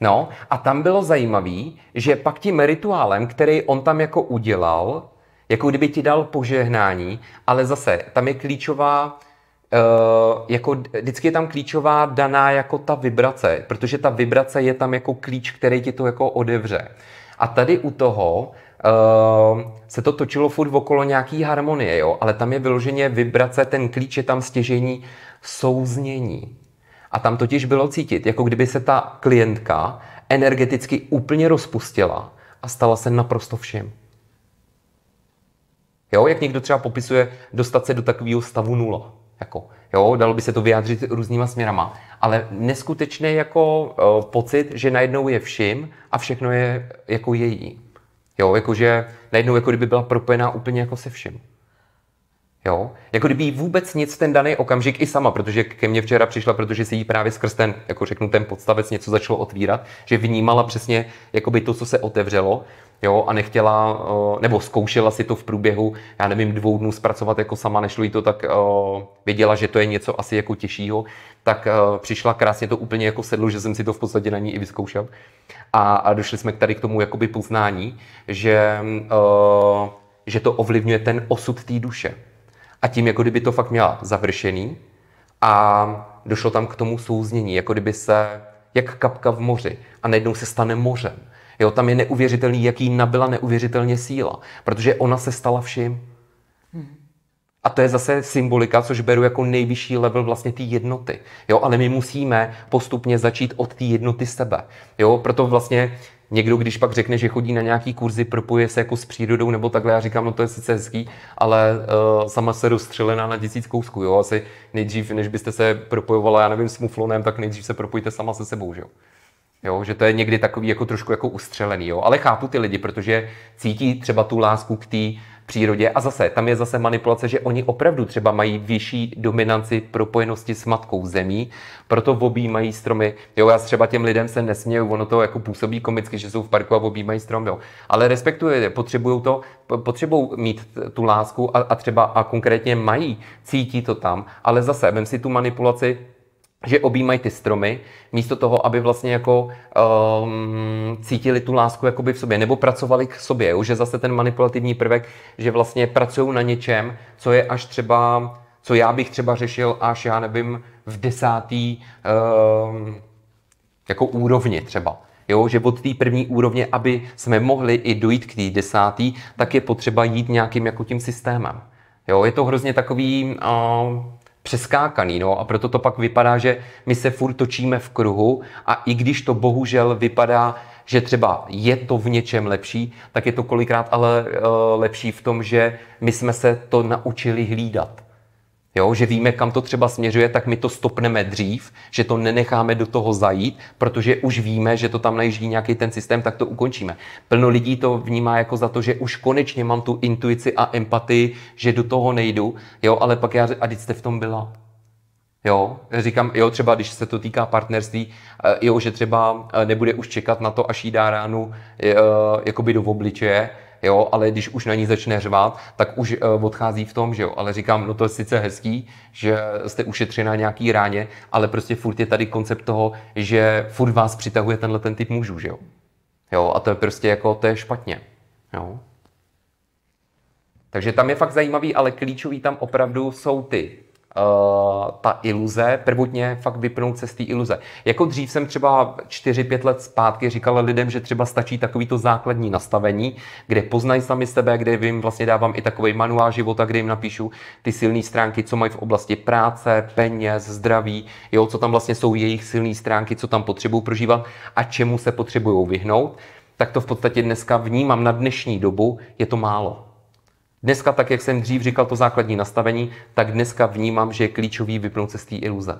No a tam bylo zajímavé, že pak tím rituálem, který on tam jako udělal, jako kdyby ti dal požehnání, ale zase tam je klíčová Uh, jako vždycky je tam klíčová daná jako ta vibrace, protože ta vibrace je tam jako klíč, který ti to jako odevře. A tady u toho uh, se to točilo furt okolo nějaký harmonie, jo? ale tam je vyloženě vibrace, ten klíč je tam stěžení souznění. A tam totiž bylo cítit, jako kdyby se ta klientka energeticky úplně rozpustila a stala se naprosto všem. Jo, jak někdo třeba popisuje dostat se do takového stavu nula. Jako, jo, dalo by se to vyjádřit různýma směrama, ale neskutečný jako uh, pocit, že najednou je vším a všechno je jako její. Jo, jakože najednou jako kdyby byla propojená úplně jako se vším. Jo? Jako kdyby jí vůbec nic ten daný okamžik i sama, protože ke mně včera přišla, protože si jí právě skrz ten, jako řeknu, ten podstavec něco začalo otvírat, že vnímala přesně jakoby to, co se otevřelo jo, a nechtěla, eh, nebo zkoušela si to v průběhu, já nevím, dvou dnů zpracovat jako sama, nešlo jí to, tak eh, věděla, že to je něco asi jako těžšího, tak eh, přišla krásně to úplně jako sedlo, že jsem si to v podstatě na ní i vyzkoušel. A, a došli jsme tady k tomu jakoby poznání, že, že to ovlivňuje ten osud té duše. A tím, jako kdyby to fakt měla završený a došlo tam k tomu souznění, jako kdyby se, jak kapka v moři, a najednou se stane mořem Jo, tam je neuvěřitelný, jaký nabyla neuvěřitelně síla, protože ona se stala vším. Hmm. A to je zase symbolika, což beru jako nejvyšší level vlastně té jednoty. Jo, ale my musíme postupně začít od té jednoty sebe. Jo, proto vlastně někdo, když pak řekne, že chodí na nějaký kurzy, propuje se jako s přírodou nebo takhle, já říkám, no to je sice hezký, ale uh, sama se rozstřelená na tisíc kousků, jo, asi nejdřív, než byste se propojovala, já nevím, s muflonem, tak nejdřív se propojíte sama se sebou, že jo. Jo, že to je někdy takový jako trošku jako ustřelený, jo. ale chápu ty lidi, protože cítí třeba tu lásku k té přírodě a zase, tam je zase manipulace, že oni opravdu třeba mají vyšší dominanci propojenosti s matkou zemí, proto objímají stromy, jo, já třeba těm lidem se nesměju, ono to jako působí komicky, že jsou v parku a objímají strom, jo. ale respektuje, potřebují to, potřebují mít tu lásku a, a třeba a konkrétně mají, cítí to tam, ale zase, vem si tu manipulaci, že objímají ty stromy, místo toho, aby vlastně jako um, cítili tu lásku jakoby v sobě, nebo pracovali k sobě, už že zase ten manipulativní prvek, že vlastně pracují na něčem, co je až třeba, co já bych třeba řešil až, já nevím, v desátý um, jako úrovni třeba. Jo, že od té první úrovně, aby jsme mohli i dojít k té desátý, tak je potřeba jít nějakým jako tím systémem. Jo, je to hrozně takový uh, přeskákaný. No a proto to pak vypadá, že my se furt točíme v kruhu a i když to bohužel vypadá, že třeba je to v něčem lepší, tak je to kolikrát ale eh, lepší v tom, že my jsme se to naučili hlídat jo, že víme, kam to třeba směřuje, tak my to stopneme dřív, že to nenecháme do toho zajít, protože už víme, že to tam najíždí nějaký ten systém, tak to ukončíme. Plno lidí to vnímá jako za to, že už konečně mám tu intuici a empatii, že do toho nejdu, jo, ale pak já a teď jste v tom byla. Jo, říkám, jo, třeba když se to týká partnerství, eh, jo, že třeba eh, nebude už čekat na to, až jí dá ránu eh, jakoby do obličeje, jo, ale když už na ní začne řvát, tak už eh, odchází v tom, že jo. Ale říkám, no to je sice hezký, že jste ušetřená nějaký ráně, ale prostě furt je tady koncept toho, že furt vás přitahuje tenhle ten typ mužů, že jo. Jo, a to je prostě jako, to je špatně, jo. Takže tam je fakt zajímavý, ale klíčový tam opravdu jsou ty Eh, ta iluze, prvotně fakt vypnout se z té iluze. Jako dřív jsem třeba 4-5 let zpátky říkal lidem, že třeba stačí takovýto základní nastavení, kde poznají sami sebe, kde jim vlastně dávám i takový manuál života, kde jim napíšu ty silné stránky, co mají v oblasti práce, peněz, zdraví, jo, co tam vlastně jsou jejich silné stránky, co tam potřebují prožívat a čemu se potřebují vyhnout, tak to v podstatě dneska vnímám na dnešní dobu, je to málo. Dneska, tak jak jsem dřív říkal to základní nastavení, tak dneska vnímám, že je klíčový vypnout se z té iluze.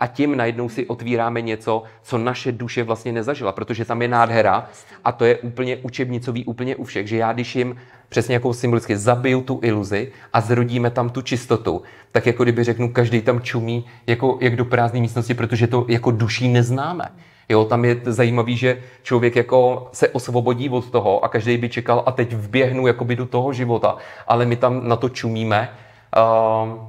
A tím najednou si otvíráme něco, co naše duše vlastně nezažila, protože tam je nádhera a to je úplně učebnicový, úplně u všech, že já když jim přesně jako symbolicky zabiju tu iluzi a zrodíme tam tu čistotu, tak jako kdyby řeknu, každý tam čumí jako jak do prázdné místnosti, protože to jako duší neznáme. Jo, tam je zajímavý, že člověk jako se osvobodí od toho a každý by čekal a teď vběhnu jakoby do toho života, ale my tam na to čumíme, uh,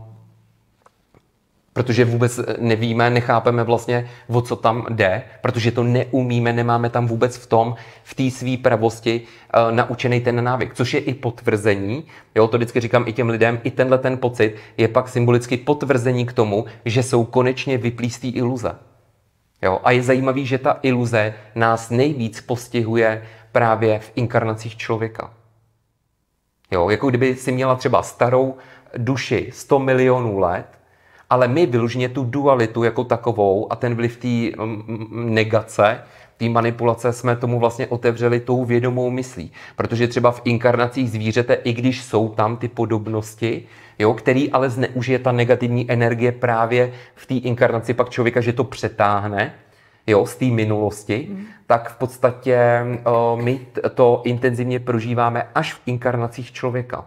protože vůbec nevíme, nechápeme vlastně, o co tam jde, protože to neumíme, nemáme tam vůbec v tom, v té své pravosti uh, naučený ten návyk, což je i potvrzení, jo, to vždycky říkám i těm lidem, i tenhle ten pocit je pak symbolicky potvrzení k tomu, že jsou konečně vyplístý iluze. Jo? A je zajímavý, že ta iluze nás nejvíc postihuje právě v inkarnacích člověka. Jo? Jako kdyby si měla třeba starou duši 100 milionů let, ale my vyloženě tu dualitu jako takovou a ten vliv té mm, mm, negace té manipulace jsme tomu vlastně otevřeli tou vědomou myslí. Protože třeba v inkarnacích zvířete, i když jsou tam ty podobnosti, jo, který ale zneužije ta negativní energie právě v té inkarnaci pak člověka, že to přetáhne, jo, z té minulosti, mm. tak v podstatě o, eh, my to intenzivně prožíváme až v inkarnacích člověka.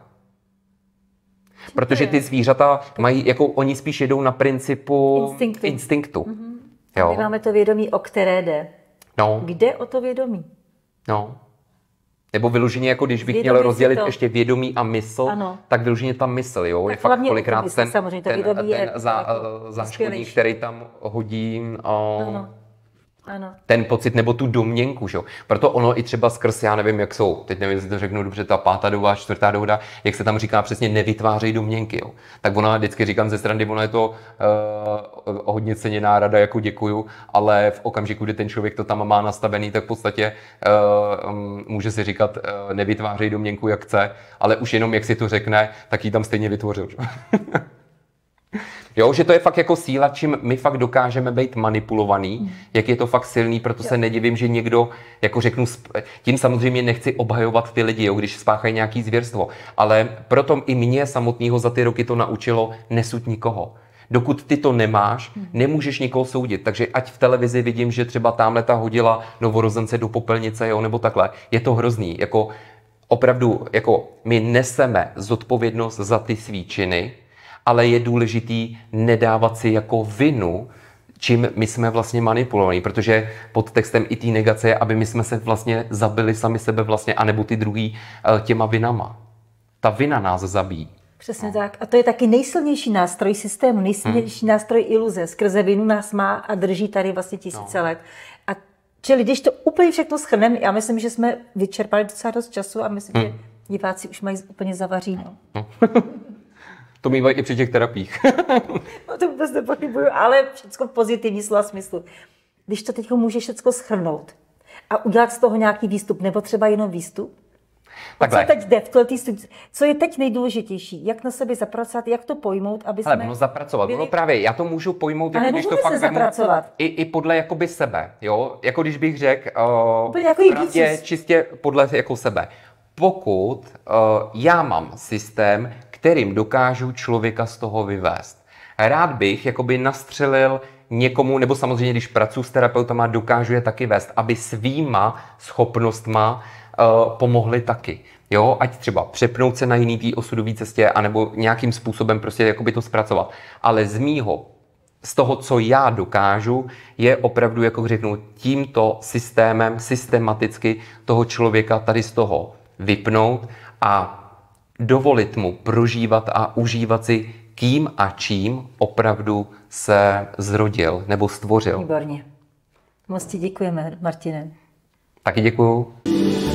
Protože ty zvířata mají, jako oni spíš jedou na principu instinktu. instinktu. Mm-hmm. Jo. My máme to vědomí, o které jde. No. Kde o to vědomí? No. Nebo vyloženě, jako když bych vědomí měl rozdělit to... ještě vědomí a mysl, ano. tak vyloženě ta mysl, jo, tak je fakt kolikrát ten, samozřejmě, to ten, ten je za, jako záškodník, který tam hodí. Uh, ano. Ano. ten pocit nebo tu domněnku. Že? Proto ono i třeba skrz, já nevím, jak jsou, teď nevím, jestli to řeknu dobře, ta pátá dohoda, čtvrtá dohoda, jak se tam říká přesně, nevytvářejí domněnky. Jo? Tak ona vždycky říkám ze strany, ona je to uh, hodně ceněná rada, jako děkuju, ale v okamžiku, kdy ten člověk to tam má nastavený, tak v podstatě uh, může si říkat, uh, nevytvářejí domněnku, jak chce, ale už jenom, jak si to řekne, tak ji tam stejně vytvořil. Jo, že to je fakt jako síla, čím my fakt dokážeme být manipulovaný, hmm. jak je to fakt silný, proto jo. se nedivím, že někdo, jako řeknu, tím samozřejmě nechci obhajovat ty lidi, jo, když spáchají nějaký zvěrstvo, ale proto i mě samotného za ty roky to naučilo, nesud nikoho dokud ty to nemáš, hmm. nemůžeš nikoho soudit. Takže ať v televizi vidím, že třeba tamhle ta hodila novorozence do popelnice, jo, nebo takhle. Je to hrozný. Jako opravdu, jako my neseme zodpovědnost za ty svíčiny, ale je důležitý nedávat si jako vinu, čím my jsme vlastně manipulovaní, protože pod textem i té negace je, aby my jsme se vlastně zabili sami sebe vlastně, anebo ty druhý eh, těma vinama. Ta vina nás zabíjí. Přesně tak. A to je taky nejsilnější nástroj systému, nejsilnější hmm. nástroj iluze. Skrze vinu nás má a drží tady vlastně tisíce no. let. A čili když to úplně všechno schrneme, já myslím, že jsme vyčerpali docela dost času a myslím, hmm. že hm. diváci už mají úplně zavaříno. No. no. To mývají i při těch terapiích. no to vůbec nepochybuju, ale všechno pozitivní slova smyslu. Když to teď můžeš všechno schrnout a udělat z toho nějaký výstup, nebo třeba jenom výstup, Co teď jde v tý Co je teď nejdůležitější? Jak na sebe zapracovat, jak to pojmout, aby Ale jsme... ono zapracovat, byli... ono právě, já to můžu pojmout, jako když to fakt zapracovat. i, I podle jakoby sebe, jo? Jako když bych řekl, uh, jako čistě podle jako sebe. Pokud uh, já mám systém, kterým dokážu člověka z toho vyvést. Rád bych jakoby nastřelil někomu, nebo samozřejmě, když pracuji s terapeutama, dokážu je taky vést, aby svýma schopnostma uh, pomohli taky. Jo, ať třeba přepnout se na jiný tý osudový cestě, anebo nějakým způsobem prostě jakoby to zpracovat. Ale z mýho z toho, co já dokážu, je opravdu, jako řeknu, tímto systémem systematicky toho člověka tady z toho vypnout a dovolit mu prožívat a užívat si, kým a čím opravdu se zrodil nebo stvořil. Výborně. Moc ti děkujeme, Martine. Taky děkuju.